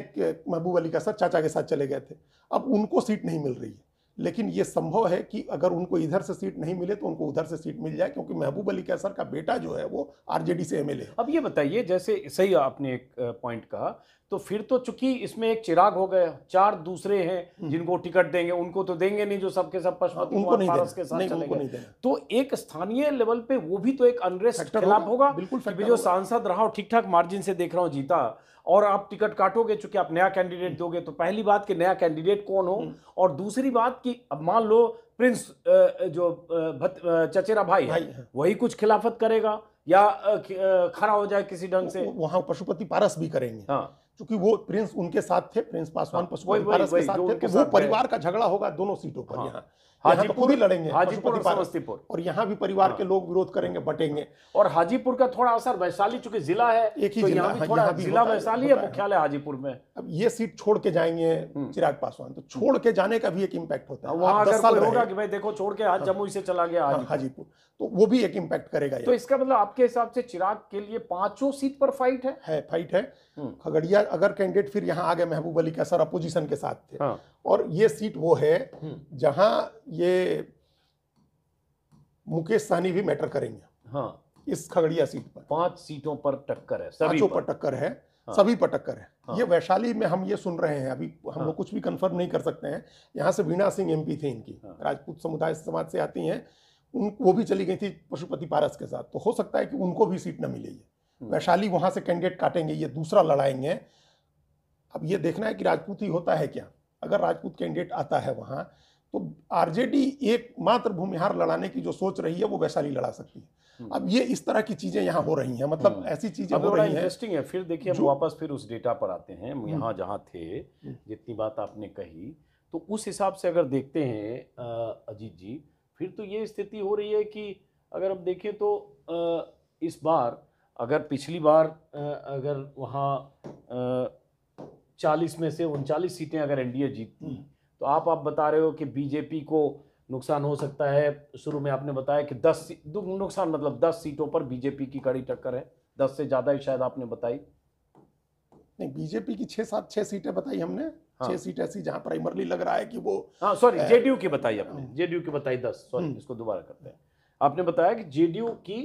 B: महबूब अली का सर चाचा के साथ चले गए थे अब उनको सीट नहीं मिल रही है लेकिन ये संभव है कि अगर उनको इधर से सीट नहीं मिले तो उनको उधर से सीट मिल जाए क्योंकि महबूब अली कैसर का बेटा जो है वो आरजेडी से एमएलए
A: अब ये बताइए जैसे सही आपने एक पॉइंट कहा तो फिर तो चूंकि इसमें एक चिराग हो गया चार दूसरे हैं हम्म। जिनको टिकट देंगे उनको तो देंगे नहीं जो सबके सब पशुपति हाँ, उनको नहीं तो एक स्थानीय लेवल पे वो भी तो एक अनरेस्ट खिलाफ होगा बिल्कुल जो सांसद रहा ठीक ठाक मार्जिन से देख रहा हूँ जीता और आप टिकट काटोगे चूंकि आप नया कैंडिडेट हम्म। दोगे तो पहली बात कि नया कैंडिडेट कौन हो हम्म। और दूसरी बात कि अब मान लो प्रिंस जो भत, चचेरा भाई, भाई है वही कुछ खिलाफत करेगा या खड़ा हो जाए किसी ढंग से
B: वहां पशुपति पारस भी करेंगे हाँ क्योंकि वो प्रिंस उनके साथ थे प्रिंस पासवान हाँ। पशुपति पारस के साथ थे तो वो परिवार का झगड़ा होगा दोनों सीटों पर हाँ। यहाँ तो हाजीपुर ही लड़ेंगे हाजीपुर समस्तीपुर और यहाँ भी परिवार के हाँ। लोग विरोध करेंगे बटेंगे और हाजीपुर का थोड़ा असर वैशाली चूंकि जिला है एक ही तो जिला हाँ, थोड़ा जिला वैशाली है मुख्यालय हाजीपुर में अब ये सीट छोड़ के जाएंगे हम्म। चिराग पासवान तो छोड़ के जाने का भी एक इम्पैक्ट होता है वहाँ अगर होगा कि
A: भाई देखो छोड़ के आज हाँ। जम्मू से चला गया
B: हाजीपुर तो वो भी एक इम्पैक्ट करेगा तो इसका मतलब आपके हिसाब से चिराग के लिए पांचों सीट पर फाइट है, है फाइट है हम्म। खगड़िया अगर कैंडिडेट फिर यहाँ आ गए महबूब अली का सर अपोजिशन के साथ थे और ये सीट वो है हम्म। जहां ये मुकेश सानी भी मैटर करेंगे हाँ इस खगड़िया सीट पर पांच सीटों पर टक्कर है सभी पर टक्कर है हाँ। सभी पर टक्कर है हाँ। ये वैशाली में हम ये सुन रहे हैं अभी हम हाँ। लोग कुछ भी कंफर्म नहीं कर सकते हैं यहाँ से वीणा सिंह एमपी थे इनकी हाँ। राजपूत समुदाय समाज से आती हैं उन वो भी चली गई थी पशुपति पारस के साथ तो हो सकता है कि उनको भी सीट ना मिलेगी हम्म। वैशाली वहां से कैंडिडेट काटेंगे ये दूसरा लड़ाएंगे अब ये देखना है कि राजपूत ही होता है क्या अगर राजपूत कैंडिडेट आता है वहाँ तो आरजेडी एक मात्र भूमिहार लड़ाने की जो सोच रही है वो वैशाली लड़ा सकती है हम्म। अब ये इस तरह की चीजें यहाँ हो रही हैं मतलब हम्म। ऐसी चीजें हो रही इंटरेस्टिंग
A: है फिर देखिए हम वापस फिर उस डेटा पर आते हैं हम्म। यहाँ जहाँ थे जितनी बात आपने कही तो उस हिसाब से अगर देखते हैं अजीत जी फिर तो ये स्थिति हो रही है कि अगर हम देखें तो इस बार अगर पिछली बार अगर वहाँ चालीस में से उनचालीस सीटें अगर एनडीए जीतती तो आप आप बता रहे हो कि बीजेपी को नुकसान हो सकता है शुरू में आपने बताया कि दस नुकसान मतलब दस सीटों पर बीजेपी की कड़ी टक्कर है दस से ज़्यादा ही शायद आपने बताई
B: नहीं बीजेपी की छह सात छह सीटें बताई हमने हाँ। छह सीट ऐसी जहां प्राइमरली लग रहा है कि वो
A: हाँ सॉरी जेडीयू की बताई हाँ। आपने जेडीयू की बताई दस सॉरी हम्म। इसको दोबारा करते हैं आपने बताया कि जेडीयू की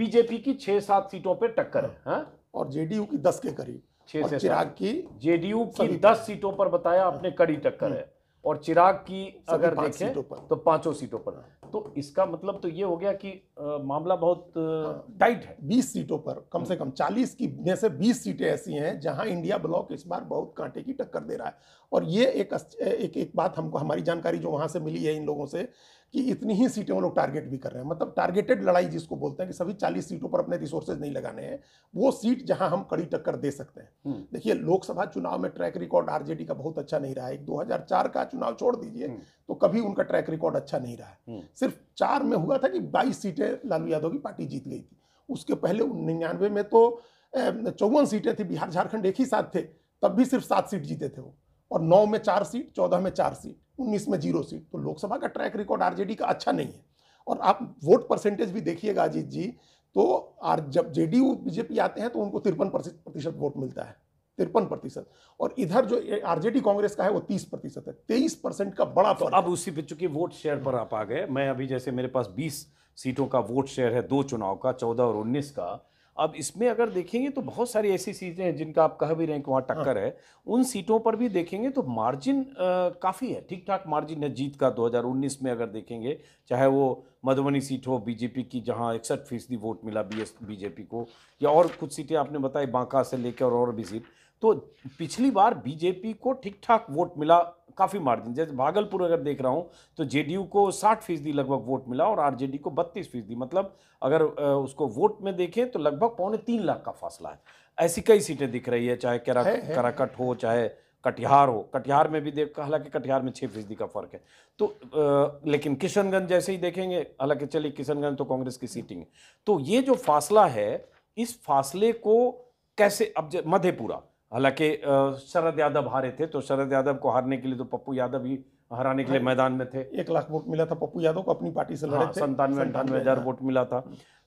A: बीजेपी की छह सात सीटों पर टक्कर है हाँ। हाँ? और जेडीयू की दस के करीब छह से चिराग की जेडीयू की दस सीटों पर बताया आपने कड़ी टक्कर है हम्म। और
B: चिराग की अगर देखें तो पांचों सीटों पर तो इसका मतलब तो ये हो गया कि आ, मामला बहुत हाँ। टाइट है बीस सीटों पर कम से हम्म। कम चालीस की में से बीस सीटें ऐसी हैं जहां इंडिया ब्लॉक इस बार बहुत कांटे की टक्कर दे रहा है और ये एक एक, एक बात हमको हमारी जानकारी जो वहां से मिली है इन लोगों से कि इतनी ही सीटें वो लोग टारगेट भी कर रहे हैं मतलब टारगेटेड लड़ाई जिसको बोलते हैं कि सभी चालीस सीटों पर अपने रिसोर्सेज नहीं लगाने हैं वो सीट जहां हम कड़ी टक्कर दे सकते हैं हम्म। देखिए लोकसभा चुनाव में ट्रैक रिकॉर्ड आरजेडी का बहुत अच्छा नहीं रहा है 2004 का चुनाव छोड़ दीजिए हम्म। तो कभी उनका ट्रैक रिकॉर्ड अच्छा नहीं रहा हम्म। सिर्फ चार में हुआ था कि बाईस सीटें लालू यादव की पार्टी जीत गई थी उसके पहले निन्यानवे में तो चौवन सीटें थी बिहार झारखंड एक ही साथ थे तब भी सिर्फ सात सीट जीते थे वो और नौ में चार सीट चौदह में चार सीट उन्नीस में जीरो सीट तो लोकसभा का ट्रैक रिकॉर्ड आरजेडी का अच्छा नहीं है और आप वोट परसेंटेज भी देखिएगा अजीत जी तो आर जब जे बीजेपी आते हैं तो उनको तिरपन प्रतिशत वोट मिलता है तिरपन प्रतिशत और इधर जो आरजेडी कांग्रेस का है वो तीस प्रतिशत है तेईस परसेंट
A: का बड़ा तो अब उसी पे चूंकि वोट शेयर पर आप आ गए मैं अभी जैसे मेरे पास बीस सीटों का वोट शेयर है दो चुनाव का चौदह और उन्नीस का अब इसमें अगर देखेंगे तो बहुत सारी ऐसी सीटें हैं जिनका आप कह भी रहे हैं कि वहाँ हाँ। टक्कर है उन सीटों पर भी देखेंगे तो मार्जिन काफ़ी है ठीक ठाक मार्जिन है जीत का 2019 में अगर देखेंगे चाहे वो मधुबनी सीट हो बीजेपी की जहाँ इकसठ फीसदी वोट मिला बी बीजेपी को या और कुछ सीटें आपने बताई बांका से लेकर और, और भी सीट तो पिछली बार बीजेपी को ठीक ठाक वोट मिला काफ़ी मार्जिन जैसे भागलपुर अगर देख रहा हूं तो जेडीयू को साठ फीसदी लगभग वोट मिला और आरजेडी को बत्तीस फीसदी मतलब अगर उसको वोट में देखें तो लगभग पौने तीन लाख का फासला है ऐसी कई सीटें दिख रही है चाहे करा कराकट हो चाहे कटिहार हो कटिहार में भी देख हालांकि कटिहार में छः फीसदी का फर्क है तो आ, लेकिन किशनगंज जैसे ही देखेंगे हालांकि चलिए किशनगंज तो कांग्रेस की सीटिंग है तो ये जो फासला है इस फासले को कैसे अब मधेपुरा हालांकि शरद यादव हारे थे तो शरद यादव को हारने के लिए तो पप्पू यादव ही हराने के लिए हाँ। मैदान में थे
B: एक लाख वोट मिला था पप्पू यादव को अपनी पार्टी से लड़े हाँ, थे संतानवे अंठानवे हजार
A: वोट मिला था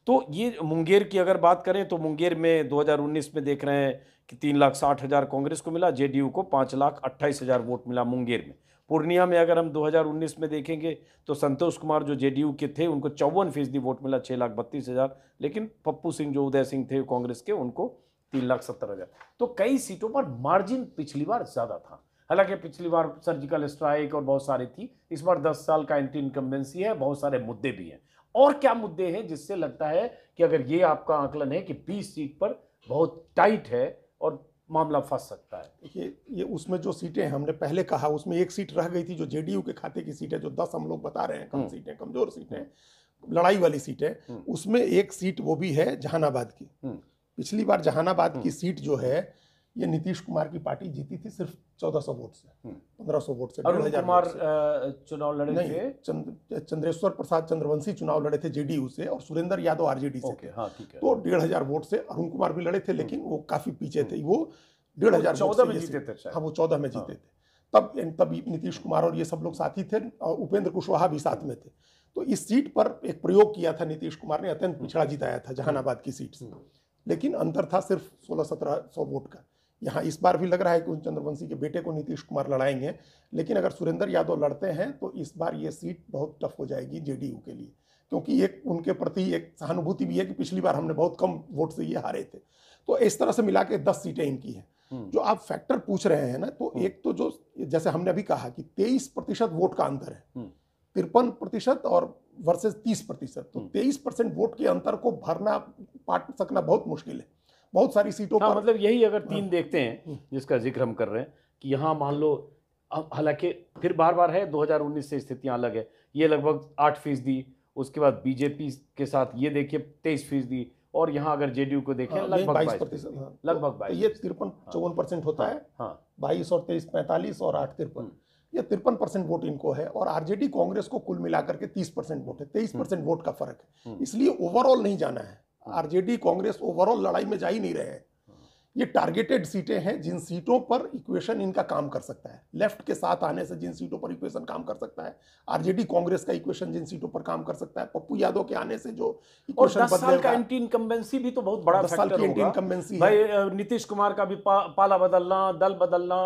A: तो ये मुंगेर की अगर बात करें तो मुंगेर में 2019 में देख रहे हैं कि तीन लाख साठ हज़ार कांग्रेस को मिला जेडीयू को पाँच लाख अट्ठाईस हज़ार वोट मिला मुंगेर में पूर्णिया में अगर हम 2019 में देखेंगे तो संतोष कुमार जो जेडीयू के थे उनको चौवन फीसदी वोट मिला छः लाख बत्तीस हज़ार लेकिन पप्पू सिंह जो उदय सिंह थे कांग्रेस के उनको तीन लाख सत्तर हजार तो कई सीटों पर मार्जिन पिछली बार ज्यादा था हालांकि पिछली बार सर्जिकल स्ट्राइक और बहुत सारी थी इस बार दस साल का एंटी इनकम्बेंसी है बहुत सारे मुद्दे भी हैं और क्या मुद्दे हैं जिससे लगता है कि अगर ये आपका आंकलन है कि बीस सीट पर बहुत टाइट है और
B: मामला फंस सकता है ये ये उसमें जो सीटें हमने पहले कहा उसमें एक सीट रह गई थी जो जेडीयू के खाते की सीट है जो दस हम लोग बता रहे हैं कम हम्म। सीटें कमजोर सीटें लड़ाई वाली सीटें हम्म। उसमें एक सीट वो भी है जहानाबाद की हम्म। पिछली बार जहानाबाद की हम्म। सीट जो है ये नीतीश कुमार की पार्टी जीती थी सिर्फ चौदह सौ वोट से हम्म। पंद्रह सौ वोट से अरुण कुमार चुनाव लड़े नहीं, थे चंद, चंद्रेश्वर प्रसाद चंद्रवंशी चुनाव लड़े थे जेडीयू से और सुरेंद्र यादव आरजेडी से ओके, हाँ, ठीक है। तो डेढ़ हजार वोट से अरुण कुमार भी लड़े थे हम्म। लेकिन वो काफी पीछे थे वो
C: डेढ़ हजार चौदह में जीते थे हाँ
B: वो चौदह में हाँ। जीते थे तब तब नीतीश कुमार और ये सब लोग साथी थे और उपेंद्र कुशवाहा भी साथ में थे तो इस सीट पर एक प्रयोग किया था नीतीश कुमार ने अत्यंत पिछड़ा जिताया था जहानाबाद की सीट से लेकिन अंतर था सिर्फ सोलह सत्रह सौ वोट का यहाँ इस बार भी लग रहा है कि उन चंद्रवंशी के बेटे को नीतीश कुमार लड़ाएंगे लेकिन अगर सुरेंद्र यादव लड़ते हैं तो इस बार ये सीट बहुत टफ हो जाएगी जेडीयू के लिए क्योंकि एक उनके प्रति एक सहानुभूति भी है कि पिछली बार हमने बहुत कम वोट से ये हारे थे तो इस तरह से मिला के दस सीटें इनकी हैं हम्म। जो आप फैक्टर पूछ रहे हैं ना तो हम्म। एक तो जो जैसे हमने अभी कहा कि तेईस प्रतिशत वोट का अंतर है हम्म। तिरपन प्रतिशत और वर्सेस तीस प्रतिशत तो हम्म। तेईस परसेंट वोट के अंतर को भरना पाट सकना बहुत मुश्किल है बहुत सारी सीटों हाँ, पर मतलब यही अगर हाँ। तीन
A: देखते हैं हम्म। जिसका जिक्र हम कर रहे हैं कि यहाँ मान लो हालांकि फिर बार बार है 2019 से स्थितियाँ अलग है ये लगभग आठ फीसदी उसके बाद बीजेपी के साथ
B: ये देखिए तेईस फीसदी और यहाँ अगर जेडीयू को देखें हाँ, लगभग बाईस प्रतिशत हाँ। लगभग तो बाईस ये तिरपन चौवन परसेंट होता है हाँ बाईस और तेईस पैंतालीस और आठ तिरपन हम्म। या तिरपन परसेंट वोट इनको है और आरजेडी कांग्रेस को कुल मिलाकर के तीस परसेंट वोट है तेईस हम्म। परसेंट वोट का फर्क है हम्म। इसलिए ओवरऑल नहीं जाना है हम्म। आरजेडी कांग्रेस ओवरऑल लड़ाई में जा ही नहीं रहे हैं ये टारगेटेड सीटें हैं जिन सीटों पर इक्वेशन इनका काम कर सकता है लेफ्ट के साथ आने से जिन सीटों पर इक्वेशन काम कर सकता है आरजेडी कांग्रेस का इक्वेशन जिन सीटों पर काम कर सकता है पप्पू यादव के आने से जो इक्वेशन और साल का एंटी
A: इनकम्बेंसी भी तो बहुत बड़ा साल की एंटी इनकम्बेंसी नीतीश कुमार का भी पा, पाला बदलना दल बदलना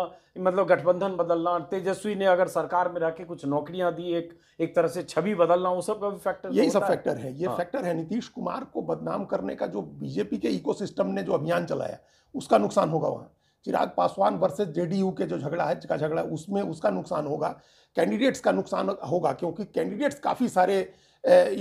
A: मतलब गठबंधन बदलना तेजस्वी ने अगर सरकार में रह के कुछ नौकरियां दी एक एक तरह से छवि बदलना वो सब का भी फैक्टर यही सब फैक्टर है ये फैक्टर
B: हाँ। है नीतीश कुमार को बदनाम करने का जो बीजेपी के इकोसिस्टम ने जो अभियान चलाया उसका नुकसान होगा वहाँ चिराग पासवान वर्सेज जेडीयू के जो झगड़ा है का झगड़ा है उसमें उसका नुकसान होगा कैंडिडेट्स का नुकसान होगा क्योंकि कैंडिडेट्स काफ़ी सारे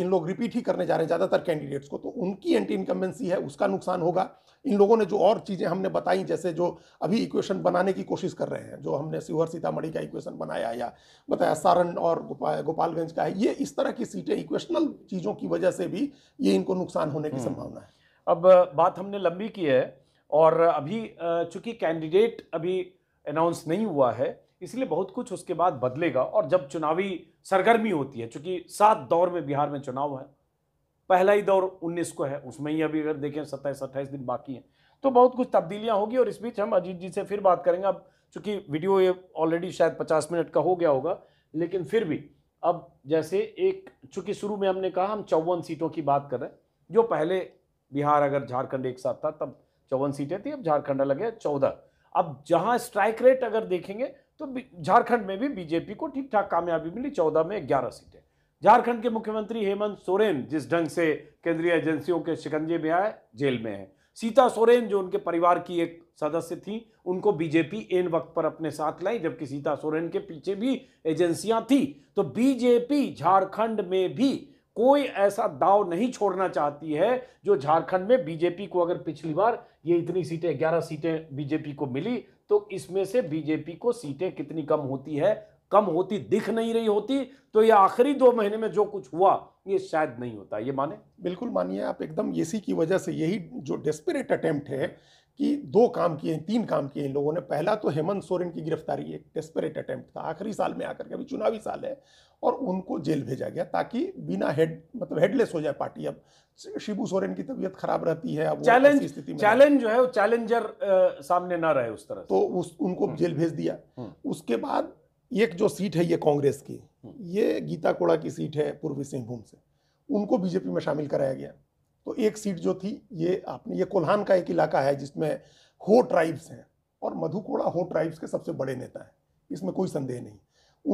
B: इन लोग रिपीट ही करने जा रहे हैं ज़्यादातर कैंडिडेट्स को तो उनकी एंटी इनकम्बेंसी है उसका नुकसान होगा इन लोगों ने जो और चीज़ें हमने बताई जैसे जो अभी इक्वेशन बनाने की कोशिश कर रहे हैं जो हमने शिवहर सीतामढ़ी का इक्वेशन बनाया या बताया सारण और गोपालगंज का है ये इस तरह की सीटें इक्वेशनल चीज़ों की वजह से भी ये इनको नुकसान होने की हम्म। संभावना है
A: अब बात हमने लंबी की है और अभी चूंकि कैंडिडेट अभी अनाउंस नहीं हुआ है इसलिए बहुत कुछ उसके बाद बदलेगा और जब चुनावी सरगर्मी होती है चूंकि सात दौर में बिहार में चुनाव है पहला ही दौर 19 को है उसमें ही अभी अगर देखें सत्ताईस अट्ठाईस दिन बाकी हैं तो बहुत कुछ तब्दीलियां होगी और इस बीच हम अजीत जी से फिर बात करेंगे अब चूंकि वीडियो ये ऑलरेडी शायद पचास मिनट का हो गया होगा लेकिन फिर भी अब जैसे एक चूंकि शुरू में हमने कहा हम चौवन सीटों की बात कर रहे हैं जो पहले बिहार अगर झारखंड एक साथ था तब चौवन सीटें थी अब झारखंड अलग है चौदह अब जहां स्ट्राइक रेट अगर देखेंगे तो झारखंड में भी बीजेपी को ठीक ठाक कामयाबी मिली चौदह में ग्यारह सीटें झारखंड के मुख्यमंत्री हेमंत सोरेन जिस ढंग से केंद्रीय एजेंसियों के शिकंजे में आए जेल में है सीता सोरेन जो उनके परिवार की एक सदस्य थी उनको बीजेपी एन वक्त पर अपने साथ लाई जबकि सीता सोरेन के पीछे भी एजेंसियां थी तो बीजेपी झारखंड में भी कोई ऐसा दाव नहीं छोड़ना चाहती है जो झारखंड में बीजेपी को अगर पिछली बार ये इतनी सीटें ग्यारह सीटें बीजेपी को मिली तो इसमें से बीजेपी को सीटें कितनी कम होती है कम होती दिख
B: नहीं रही होती तो ये आखिरी दो महीने में जो कुछ हुआ ये शायद नहीं होता ये माने बिल्कुल मानिए आप एकदम इसी की वजह से यही जो डेस्परेट अटेम्प्ट है कि दो काम किए हैं तीन काम किए इन लोगों ने पहला तो हेमंत सोरेन की गिरफ्तारी एक डेस्परेट अटैम्प्ट था आखिरी साल में आकर के अभी चुनावी साल है और उनको जेल भेजा गया ताकि बिना हेड मतलब हेडलेस हो जाए पार्टी अब शिबू सोरेन की तबीयत खराब रहती है अब चैलेंज स्थिति में चैलेंज
A: जो है वो चैलेंजर सामने ना रहे उस तरह तो उस उनको हम्म। जेल भेज दिया हम्म।
B: उसके बाद एक जो सीट है ये कांग्रेस की हम्म। ये गीता कोड़ा की सीट है पूर्वी सिंहभूम से उनको बीजेपी में शामिल कराया गया तो एक सीट जो थी ये आपने ये कोल्हान का एक इलाका है जिसमें हो ट्राइब्स हैं और मधुकोड़ा हो ट्राइब्स के सबसे बड़े नेता हैं इसमें कोई संदेह नहीं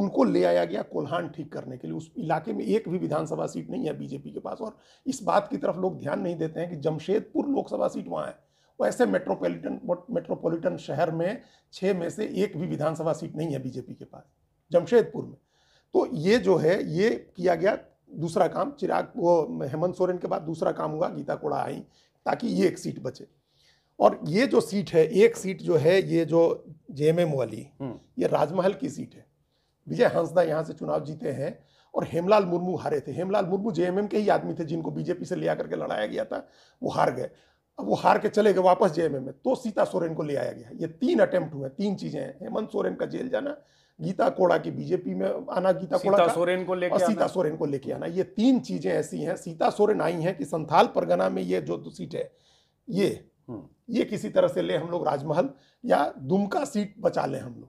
B: उनको ले आया गया कोल्हान ठीक करने के लिए उस इलाके में एक भी विधानसभा सीट नहीं है बीजेपी के पास और इस बात की तरफ लोग ध्यान नहीं देते हैं कि जमशेदपुर लोकसभा सीट वहाँ है वैसे मेट्रोपॉलिटन मेट्रोपॉलिटन शहर में छः में से एक भी विधानसभा सीट नहीं है बीजेपी के पास जमशेदपुर में तो ये जो है ये किया गया दूसरा काम चिराग वो हेमंत सोरेन के बाद दूसरा काम हुआ गीता कोड़ा आई ताकि ये एक सीट बचे और ये जो सीट है एक सीट जो है ये जो जेएमएम वाली हम्म। ये राजमहल की सीट है विजय हंसदा यहाँ से चुनाव जीते हैं और हेमलाल मुर्मू हारे थे हेमलाल मुर्मू जे के ही आदमी थे जिनको बीजेपी से ले आकर के लड़ाया गया था वो हार गए अब वो हार के चले गए वापस जे में तो सीता सोरेन को ले आया गया ये तीन अटेम्प्ट हुए तीन चीज़ें हैं हेमंत सोरेन का जेल जाना गीता कोड़ा की बीजेपी में आना गीता कोड़ा सोरेन को लेकर सीता सोरेन को लेके आना ये तीन चीजें ऐसी हैं सीता सोरेन आई हैं कि संथाल परगना में ये जो सीट है ये हम्म। ये किसी तरह से ले हम लोग राजमहल या दुमका सीट बचा लें हम लोग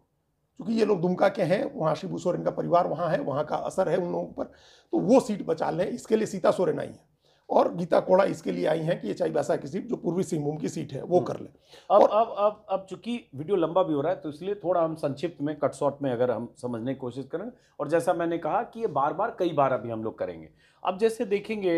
B: क्योंकि ये लोग दुमका के हैं वहाँ शिबू सोरेन का परिवार वहाँ है वहाँ का असर है उन लोगों पर तो वो सीट बचा लें इसके लिए सीता सोरेन आई है और गीता कोड़ा इसके लिए आई हैं कि ये चाई की सीट जो पूर्वी सिंहभूम की सीट है वो हम्म। कर ले
A: अब और, अब अब अब चूंकि वीडियो लंबा भी हो रहा है तो इसलिए थोड़ा हम संक्षिप्त में कट शॉर्ट में अगर हम समझने की कोशिश करें और जैसा मैंने कहा कि ये बार बार कई बार अभी हम लोग करेंगे अब जैसे देखेंगे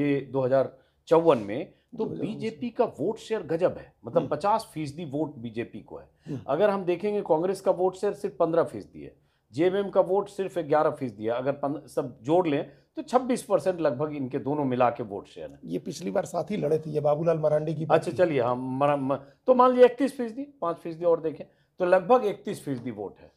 A: ये दो में तो बीजेपी का वोट शेयर गजब है मतलब हम्म। पचास फीसदी वोट बीजेपी को है हम्म। अगर हम देखेंगे कांग्रेस का वोट शेयर सिर्फ पंद्रह फीसदी है जे का वोट सिर्फ ग्यारह फीसदी है अगर सब जोड़ लें तो 26 परसेंट लगभग इनके दोनों मिला के वोट शेयर है
B: ये पिछली बार साथ ही लड़े थे ये बाबूलाल मरांडी की अच्छा
A: चलिए हम मर, म, तो मान लीजिए इकतीस फीसदी पाँच फीसदी और देखें तो लगभग इकतीस फीसदी वोट है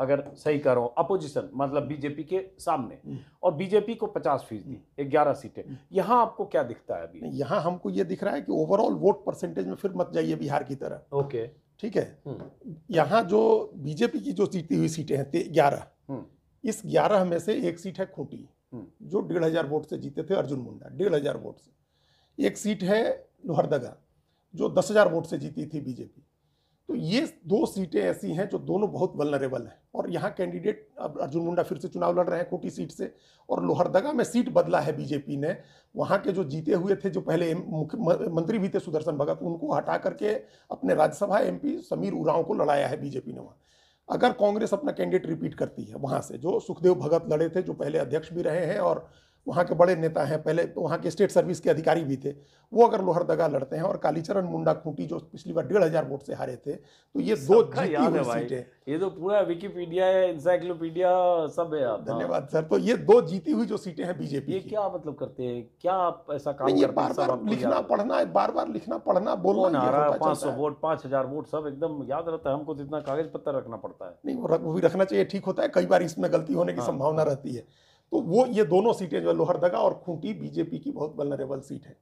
A: अगर सही करो अपोजिशन मतलब बीजेपी के सामने हम्म। और बीजेपी को पचास फीसदी हम्म। ग्यारह सीटें हम्म। यहाँ आपको क्या
B: दिखता है अभी यहाँ हमको ये दिख रहा है कि ओवरऑल वोट परसेंटेज में फिर मत जाइए बिहार की तरह ओके ठीक है हम्म। यहाँ जो बीजेपी की जो जीती हुई सीटें हैं ग्यारह हम्म। इस ग्यारह में से एक सीट है खूंटी हम्म। जो डेढ़ हजार वोट से जीते थे अर्जुन मुंडा डेढ़ हजार वोट से एक सीट है लोहरदगा जो दस हजार वोट से जीती थी बीजेपी तो ये दो सीटें ऐसी हैं जो दोनों बहुत वलनरेबल हैं और यहाँ कैंडिडेट अब अर्जुन मुंडा फिर से चुनाव लड़ रहे हैं कोटी सीट से और लोहरदगा में सीट बदला है बीजेपी ने वहाँ के जो जीते हुए थे जो पहले मंत्री भी थे सुदर्शन भगत उनको हटा करके अपने राज्यसभा एमपी समीर उरांव को लड़ाया है बीजेपी ने वहाँ अगर कांग्रेस अपना कैंडिडेट रिपीट करती है वहाँ से जो सुखदेव भगत लड़े थे जो पहले अध्यक्ष भी रहे हैं और वहाँ के बड़े नेता हैं पहले तो वहाँ के स्टेट सर्विस के अधिकारी भी थे वो अगर लोहरदगा लड़ते हैं और कालीचरण मुंडा खूंटी जो पिछली बार डेढ़ हजार वोट से हारे थे तो ये दो जीती हुई सीटें
A: ये तो पूरा विकीपीडिया है इंसाइक्लोपीडिया सब
B: है धन्यवाद सर तो ये दो जीती हुई जो सीटें हैं बीजेपी ये क्या मतलब करते हैं क्या आप ऐसा काम करते बार बार लिखना पढ़ना बार बार लिखना पढ़ना बोलना तो पाँच सौ वोट पाँच हजार वोट सब एकदम याद रहता है हमको जितना तो कागज पत्र रखना पड़ता है नहीं वो भी रखना चाहिए ठीक होता है कई बार इसमें गलती होने की हाँ। संभावना रहती है तो वो ये दोनों सीटें जो है लोहरदगा और खूंटी बीजेपी की बहुत वलनरेबल सीट है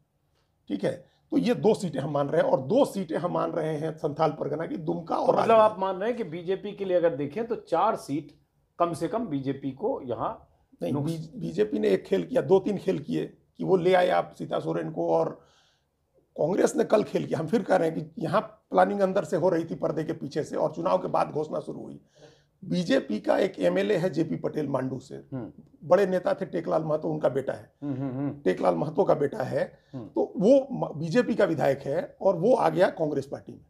B: ठीक है तो ये दो सीटें हम मान रहे हैं और दो सीटें हम मान रहे हैं संथाल परगना की दुमका और तो मतलब आप मान रहे हैं कि बीजेपी के लिए अगर देखें तो चार सीट कम से कम बीजेपी को यहाँ नहीं बीजेपी ने एक खेल किया दो तीन खेल किए कि वो ले आए आप सीता सोरेन को और कांग्रेस ने कल खेल किया हम फिर कह रहे हैं कि यहाँ प्लानिंग अंदर से हो रही थी पर्दे के पीछे से और चुनाव के बाद घोषणा शुरू हुई बीजेपी का एक एमएलए है जेपी पटेल मांडू से
C: हम्म।
B: बड़े नेता थे टेकलाल महतो उनका बेटा है हम्म, हम्म, टेकलाल महतो का बेटा है तो वो बीजेपी का विधायक है और वो आ गया कांग्रेस पार्टी में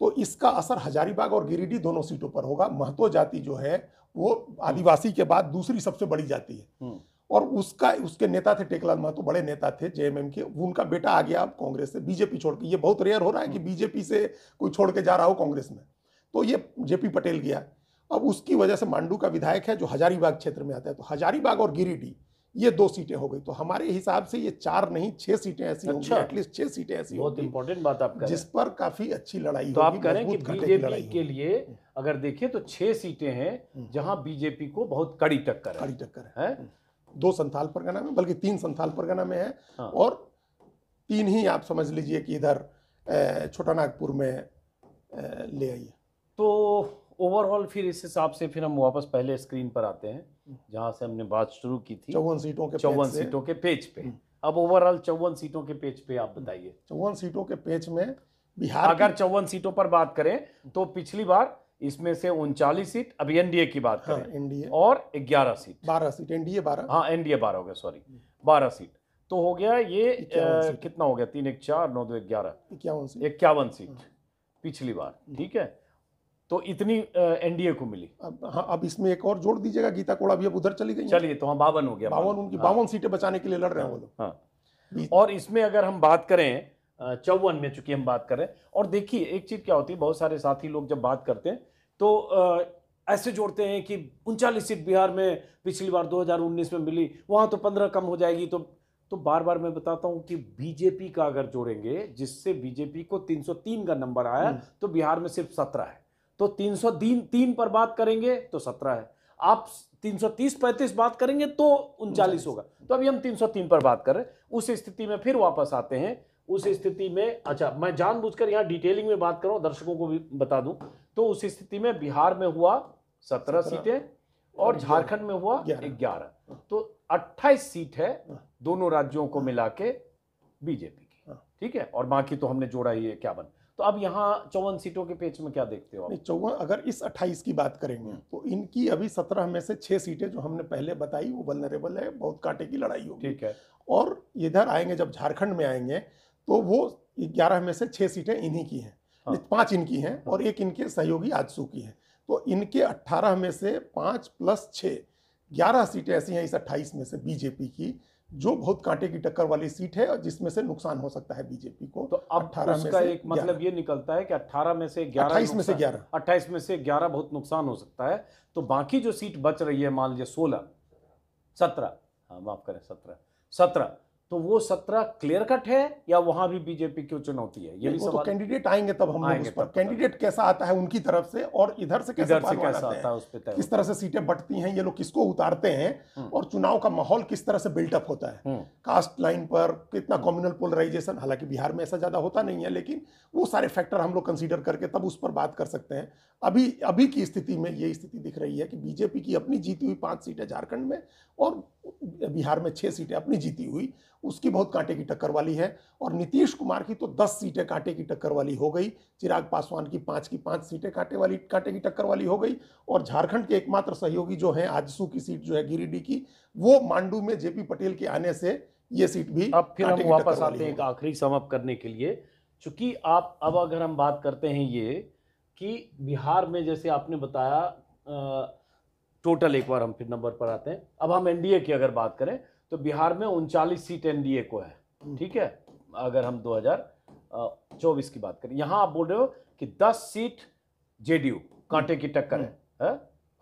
B: तो इसका असर हजारीबाग और गिरिडीह दोनों सीटों पर होगा महतो जाति जो है वो आदिवासी के बाद दूसरी सबसे बड़ी जाति है और उसका उसके नेता थे टेकलाल महतो बड़े नेता थे जेएमएम के उनका बेटा आ गया अब कांग्रेस से बीजेपी छोड़ के ये बहुत रेयर हो रहा है कि बीजेपी से कोई छोड़ के जा रहा हो कांग्रेस में तो ये जेपी पटेल गया अब उसकी वजह से मांडू का विधायक है जो हजारीबाग क्षेत्र में आता है तो हजारीबाग और गिरिडीह ये दो सीटें हो गई तो हमारे हिसाब से ये चार नहीं छह सीटें ऐसी अच्छा। एटलीस्ट छह सीटें ऐसी बहुत इंपॉर्टेंट बात आप जिस पर काफी अच्छी लड़ाई तो आप करें कि
A: बीजेपी के लिए अगर देखें तो छह सीटें हैं हम्म। जहां बीजेपी को बहुत कड़ी
B: टक्कर कड़ी टक्कर है हम्म। दो संथाल परगना में बल्कि तीन संथाल परगना में है हाँ। और तीन ही आप समझ लीजिए कि इधर छोटा नागपुर में
A: ले आइए तो ओवरऑल फिर इस हिसाब से फिर हम वापस पहले स्क्रीन पर आते हैं जहां से हमने बात शुरू की थी चौवन सीटों के चौवन सीटों के पेज पे हम्म। अब ओवरऑल चौवन सीटों के पेज पे आप बताइए चौवन सीटों के पेज में बिहार अगर चौवन सीटों पर बात करें तो पिछली बार इसमें से उनचालीस सीट अभी एनडीए की बात हाँ, करें एनडीए और ग्यारह सीट बारह सीट एनडीए बारह हाँ एनडीए बारह हो गया सॉरी बारह सीट तो हो गया ये कितना हो गया तीन एक चार नौ दो ग्यारह इक्यावन सीट इक्यावन सीट हाँ। पिछली बार हम्म। ठीक
B: है तो इतनी एनडीए को मिली अब हाँ अब इसमें एक और जोड़ दीजिएगा गीता कोड़ा भी अब उधर चली गई चलिए तो हाँ बावन हो गया बावन उनकी हाँ। बावन सीटें बचाने के लिए लड़ रहे हैं वो लोग हाँ और
A: इसमें अगर हम बात करें चौवन में चूंकि हम बात करें और देखिए एक चीज़ क्या होती है बहुत सारे साथी लोग जब बात करते हैं तो ऐसे जोड़ते हैं कि उनचालीस सीट बिहार में पिछली बार 2019 में मिली वहाँ तो पंद्रह कम हो जाएगी तो तो बार बार मैं बताता हूं कि बीजेपी का अगर जोड़ेंगे जिससे बीजेपी को 303 का नंबर आया हम्म। तो बिहार में सिर्फ सत्रह है तो तीन सौ तीन पर बात करेंगे तो 17 है आप 330 35 बात करेंगे तो उनचालीस होगा तो अभी हम 303 पर बात कर रहे हैं उस स्थिति में फिर वापस आते हैं उस स्थिति में अच्छा मैं जानबूझकर यहाँ डिटेलिंग में बात करूं दर्शकों को भी बता दूं तो उस स्थिति में बिहार में हुआ सत्रह सीटें और झारखंड में हुआ ग्यारह तो अट्ठाईस सीट है हाँ। दोनों राज्यों को हाँ। मिला के बीजेपी की हाँ। ठीक है और बाकी तो हमने जोड़ा ही है क्या बन तो अब यहाँ चौवन सीटों के पेच में
B: क्या देखते हो चौवन अगर इस अट्ठाईस की बात करेंगे हम्म। तो इनकी अभी सत्रह में से छह सीटें जो हमने पहले बताई वो वलनरेबल है बहुत कांटे की लड़ाई होगी ठीक है और इधर आएंगे जब झारखंड में आएंगे तो वो ग्यारह में से छह सीटें इन्हीं की हैं हाँ। पांच इनकी हैं हाँ। और एक इनके सहयोगी आजसू की है तो इनके अट्ठारह में से पांच प्लस छः ग्यारह सीटें ऐसी हैं इस अट्ठाईस में से बीजेपी की जो बहुत कांटे की टक्कर वाली सीट है और जिसमें से नुकसान हो सकता है बीजेपी को तो अब का एक मतलब
A: ये निकलता है कि अट्ठारह में से ग्यारह में से ग्यारह अट्ठाईस में से ग्यारह बहुत नुकसान हो सकता है तो बाकी जो सीट बच रही है मान लीजिए सोलह सत्रह हाँ माफ करें सत्रह सत्रह तो वो सत्रह क्लियर कट है या वहां भी बीजेपी की चुनौती है ये भी तो सवाल तो
B: कैंडिडेट आएंगे तब हम आएंगे उस पर कैंडिडेट कैसा आता है उनकी तरफ से और इधर से कैसे से कैसा आता है है उस पर किस तरह से सीटें बटती हैं ये लोग किसको उतारते हैं हम्म। और चुनाव का माहौल किस तरह से बिल्टअप होता है कास्ट हम्म। लाइन पर कितना कॉम्युनल हम्म। पोलराइजेशन हालांकि बिहार में ऐसा ज्यादा होता नहीं है लेकिन वो सारे फैक्टर हम लोग कंसिडर करके तब उस पर बात कर सकते हैं अभी अभी की स्थिति में ये स्थिति दिख रही है कि बीजेपी की अपनी जीती हुई पांच सीटें झारखंड में और बिहार में छह सीटें अपनी जीती हुई उसकी बहुत कांटे की टक्कर वाली है और नीतीश कुमार की तो दस सीटें कांटे की टक्कर वाली हो गई चिराग पासवान की पाँच की पाँच सीटें कांटे वाली कांटे की टक्कर वाली हो गई और झारखंड के एकमात्र सहयोगी जो है आजसू की सीट जो है गिरिडीह की वो मांडू में जेपी पटेल के आने से ये सीट भी अब फिर हम वापस आते हैं
A: आखिरी समअप करने के लिए चूंकि आप अब अगर हम बात करते हैं ये कि बिहार में जैसे आपने बताया टोटल एक बार हम फिर नंबर पर आते हैं अब हम एनडीए की अगर बात करें तो बिहार में उनचालीस सीट एनडीए को है ठीक है अगर हम 2024 की बात करें यहां आप बोल रहे हो कि 10 सीट जेडीयू कांटे की टक्कर है, है?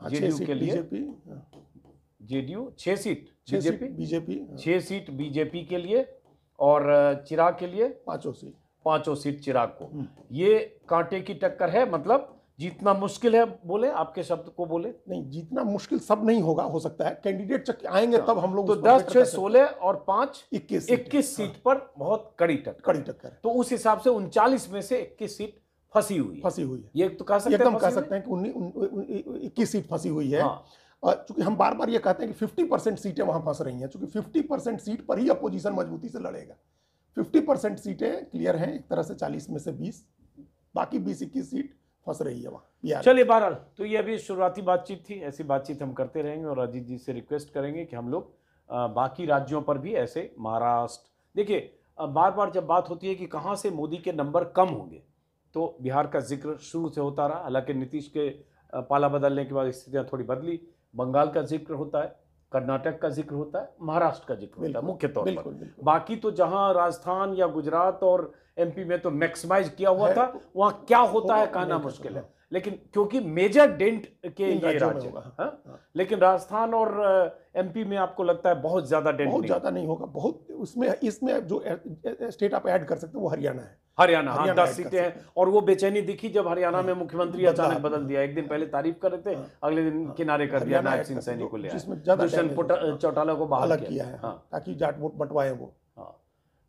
A: हाँ, जेडीयू के लिए
C: हाँ।
A: जेडीयू छह सीट बीजेपी बीजेपी हाँ। छह सीट बीजेपी के लिए और चिराग के लिए पांचों सीट पांचों सीट चिराग को हम्म। ये कांटे की टक्कर है मतलब जीतना मुश्किल है बोले आपके शब्द को बोले
B: नहीं जीतना मुश्किल सब नहीं होगा हो सकता है कैंडिडेट चक आएंगे हाँ। तब हम लोग तो दस छह सोलह
A: और पांच इक्कीस इक्कीस हाँ। सीट पर बहुत कड़ी टक्कर कड़ी टक्कर तो उस हिसाब से उनचालीस में से इक्कीस सीट फंसी हुई फंसी हुई है ये
B: तो कह सकते एकदम कह सकते हैं कि इक्कीस सीट फंसी हुई है हाँ। चूंकि हम बार बार ये कहते हैं कि फिफ्टी परसेंट सीटें वहां फंस रही हैं चूंकि 50 परसेंट सीट पर ही अपोजिशन मजबूती से लड़ेगा फिफ्टी परसेंट सीटें क्लियर हैं एक तरह से चालीस में से बीस बाकी बीस इक्कीस सीट फंस रही है वहाँ
A: चलिए बहरहाल तो ये अभी शुरुआती बातचीत थी ऐसी बातचीत हम करते रहेंगे और अजीत जी से रिक्वेस्ट करेंगे कि हम लोग बाकी राज्यों पर भी ऐसे महाराष्ट्र देखिए बार बार जब बात होती है कि कहाँ से मोदी के नंबर कम होंगे तो बिहार का जिक्र शुरू से होता रहा हालांकि नीतीश के पाला बदलने के बाद स्थितियाँ थोड़ी बदली बंगाल का जिक्र होता है कर्नाटक का जिक्र होता है महाराष्ट्र का जिक्र होता है मुख्य तौर बिल्कुल, पर बाकी तो जहां राजस्थान या गुजरात और एमपी में तो मैक्सिमाइज किया हुआ था वहां क्या होता है कहना मुश्किल हाँ। है लेकिन क्योंकि मेजर डेंट के ये राज्य होगा हाँ? हाँ। लेकिन राजस्थान और एमपी में आपको लगता है बहुत ज्यादा डेंट बहुत ज्यादा नहीं होगा बहुत उसमें
B: इसमें जो स्टेट आप ऐड कर सकते हैं वो हरियाणा है
A: हरियाणा हाँ दस सीटें हैं और वो बेचैनी दिखी जब हरियाणा हाँ। में मुख्यमंत्री अचानक बदल दिया एक दिन पहले तारीफ कर रहे थे अगले दिन किनारे कर दिया नायब सिंह सैनी को लिया
B: चौटाला को बहाल किया है ताकि जाट वोट बंटवाए वो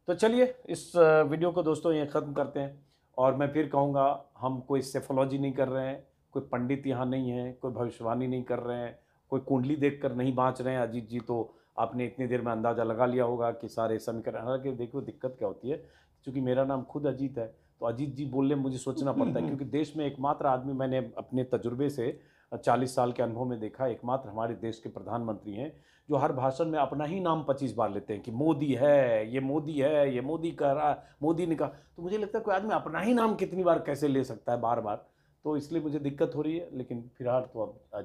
A: तो चलिए इस वीडियो को दोस्तों ये ख़त्म करते हैं और मैं फिर कहूँगा हम कोई सेफोलॉजी नहीं कर रहे हैं कोई पंडित यहाँ नहीं है कोई भविष्यवाणी नहीं कर रहे हैं कोई कुंडली देख कर नहीं बाँच रहे हैं अजीत जी तो आपने इतनी देर में अंदाज़ा लगा लिया होगा कि सारे समीकरण हालांकि देखो दिक्कत क्या होती है क्योंकि मेरा नाम खुद अजीत है तो अजीत जी बोलने मुझे सोचना हम्म, पड़ता है हम्म, क्योंकि हम्म। देश में एकमात्र आदमी मैंने अपने तजुर्बे से चालीस साल के अनुभव में देखा एकमात्र हमारे देश के प्रधानमंत्री हैं जो हर भाषण में अपना ही नाम पच्चीस बार लेते हैं कि मोदी है ये मोदी है ये मोदी कह रहा मोदी ने कहा तो मुझे लगता है कोई आदमी अपना ही नाम कितनी बार कैसे ले सकता है बार बार तो इसलिए मुझे दिक्कत हो रही है लेकिन फिलहाल तो अब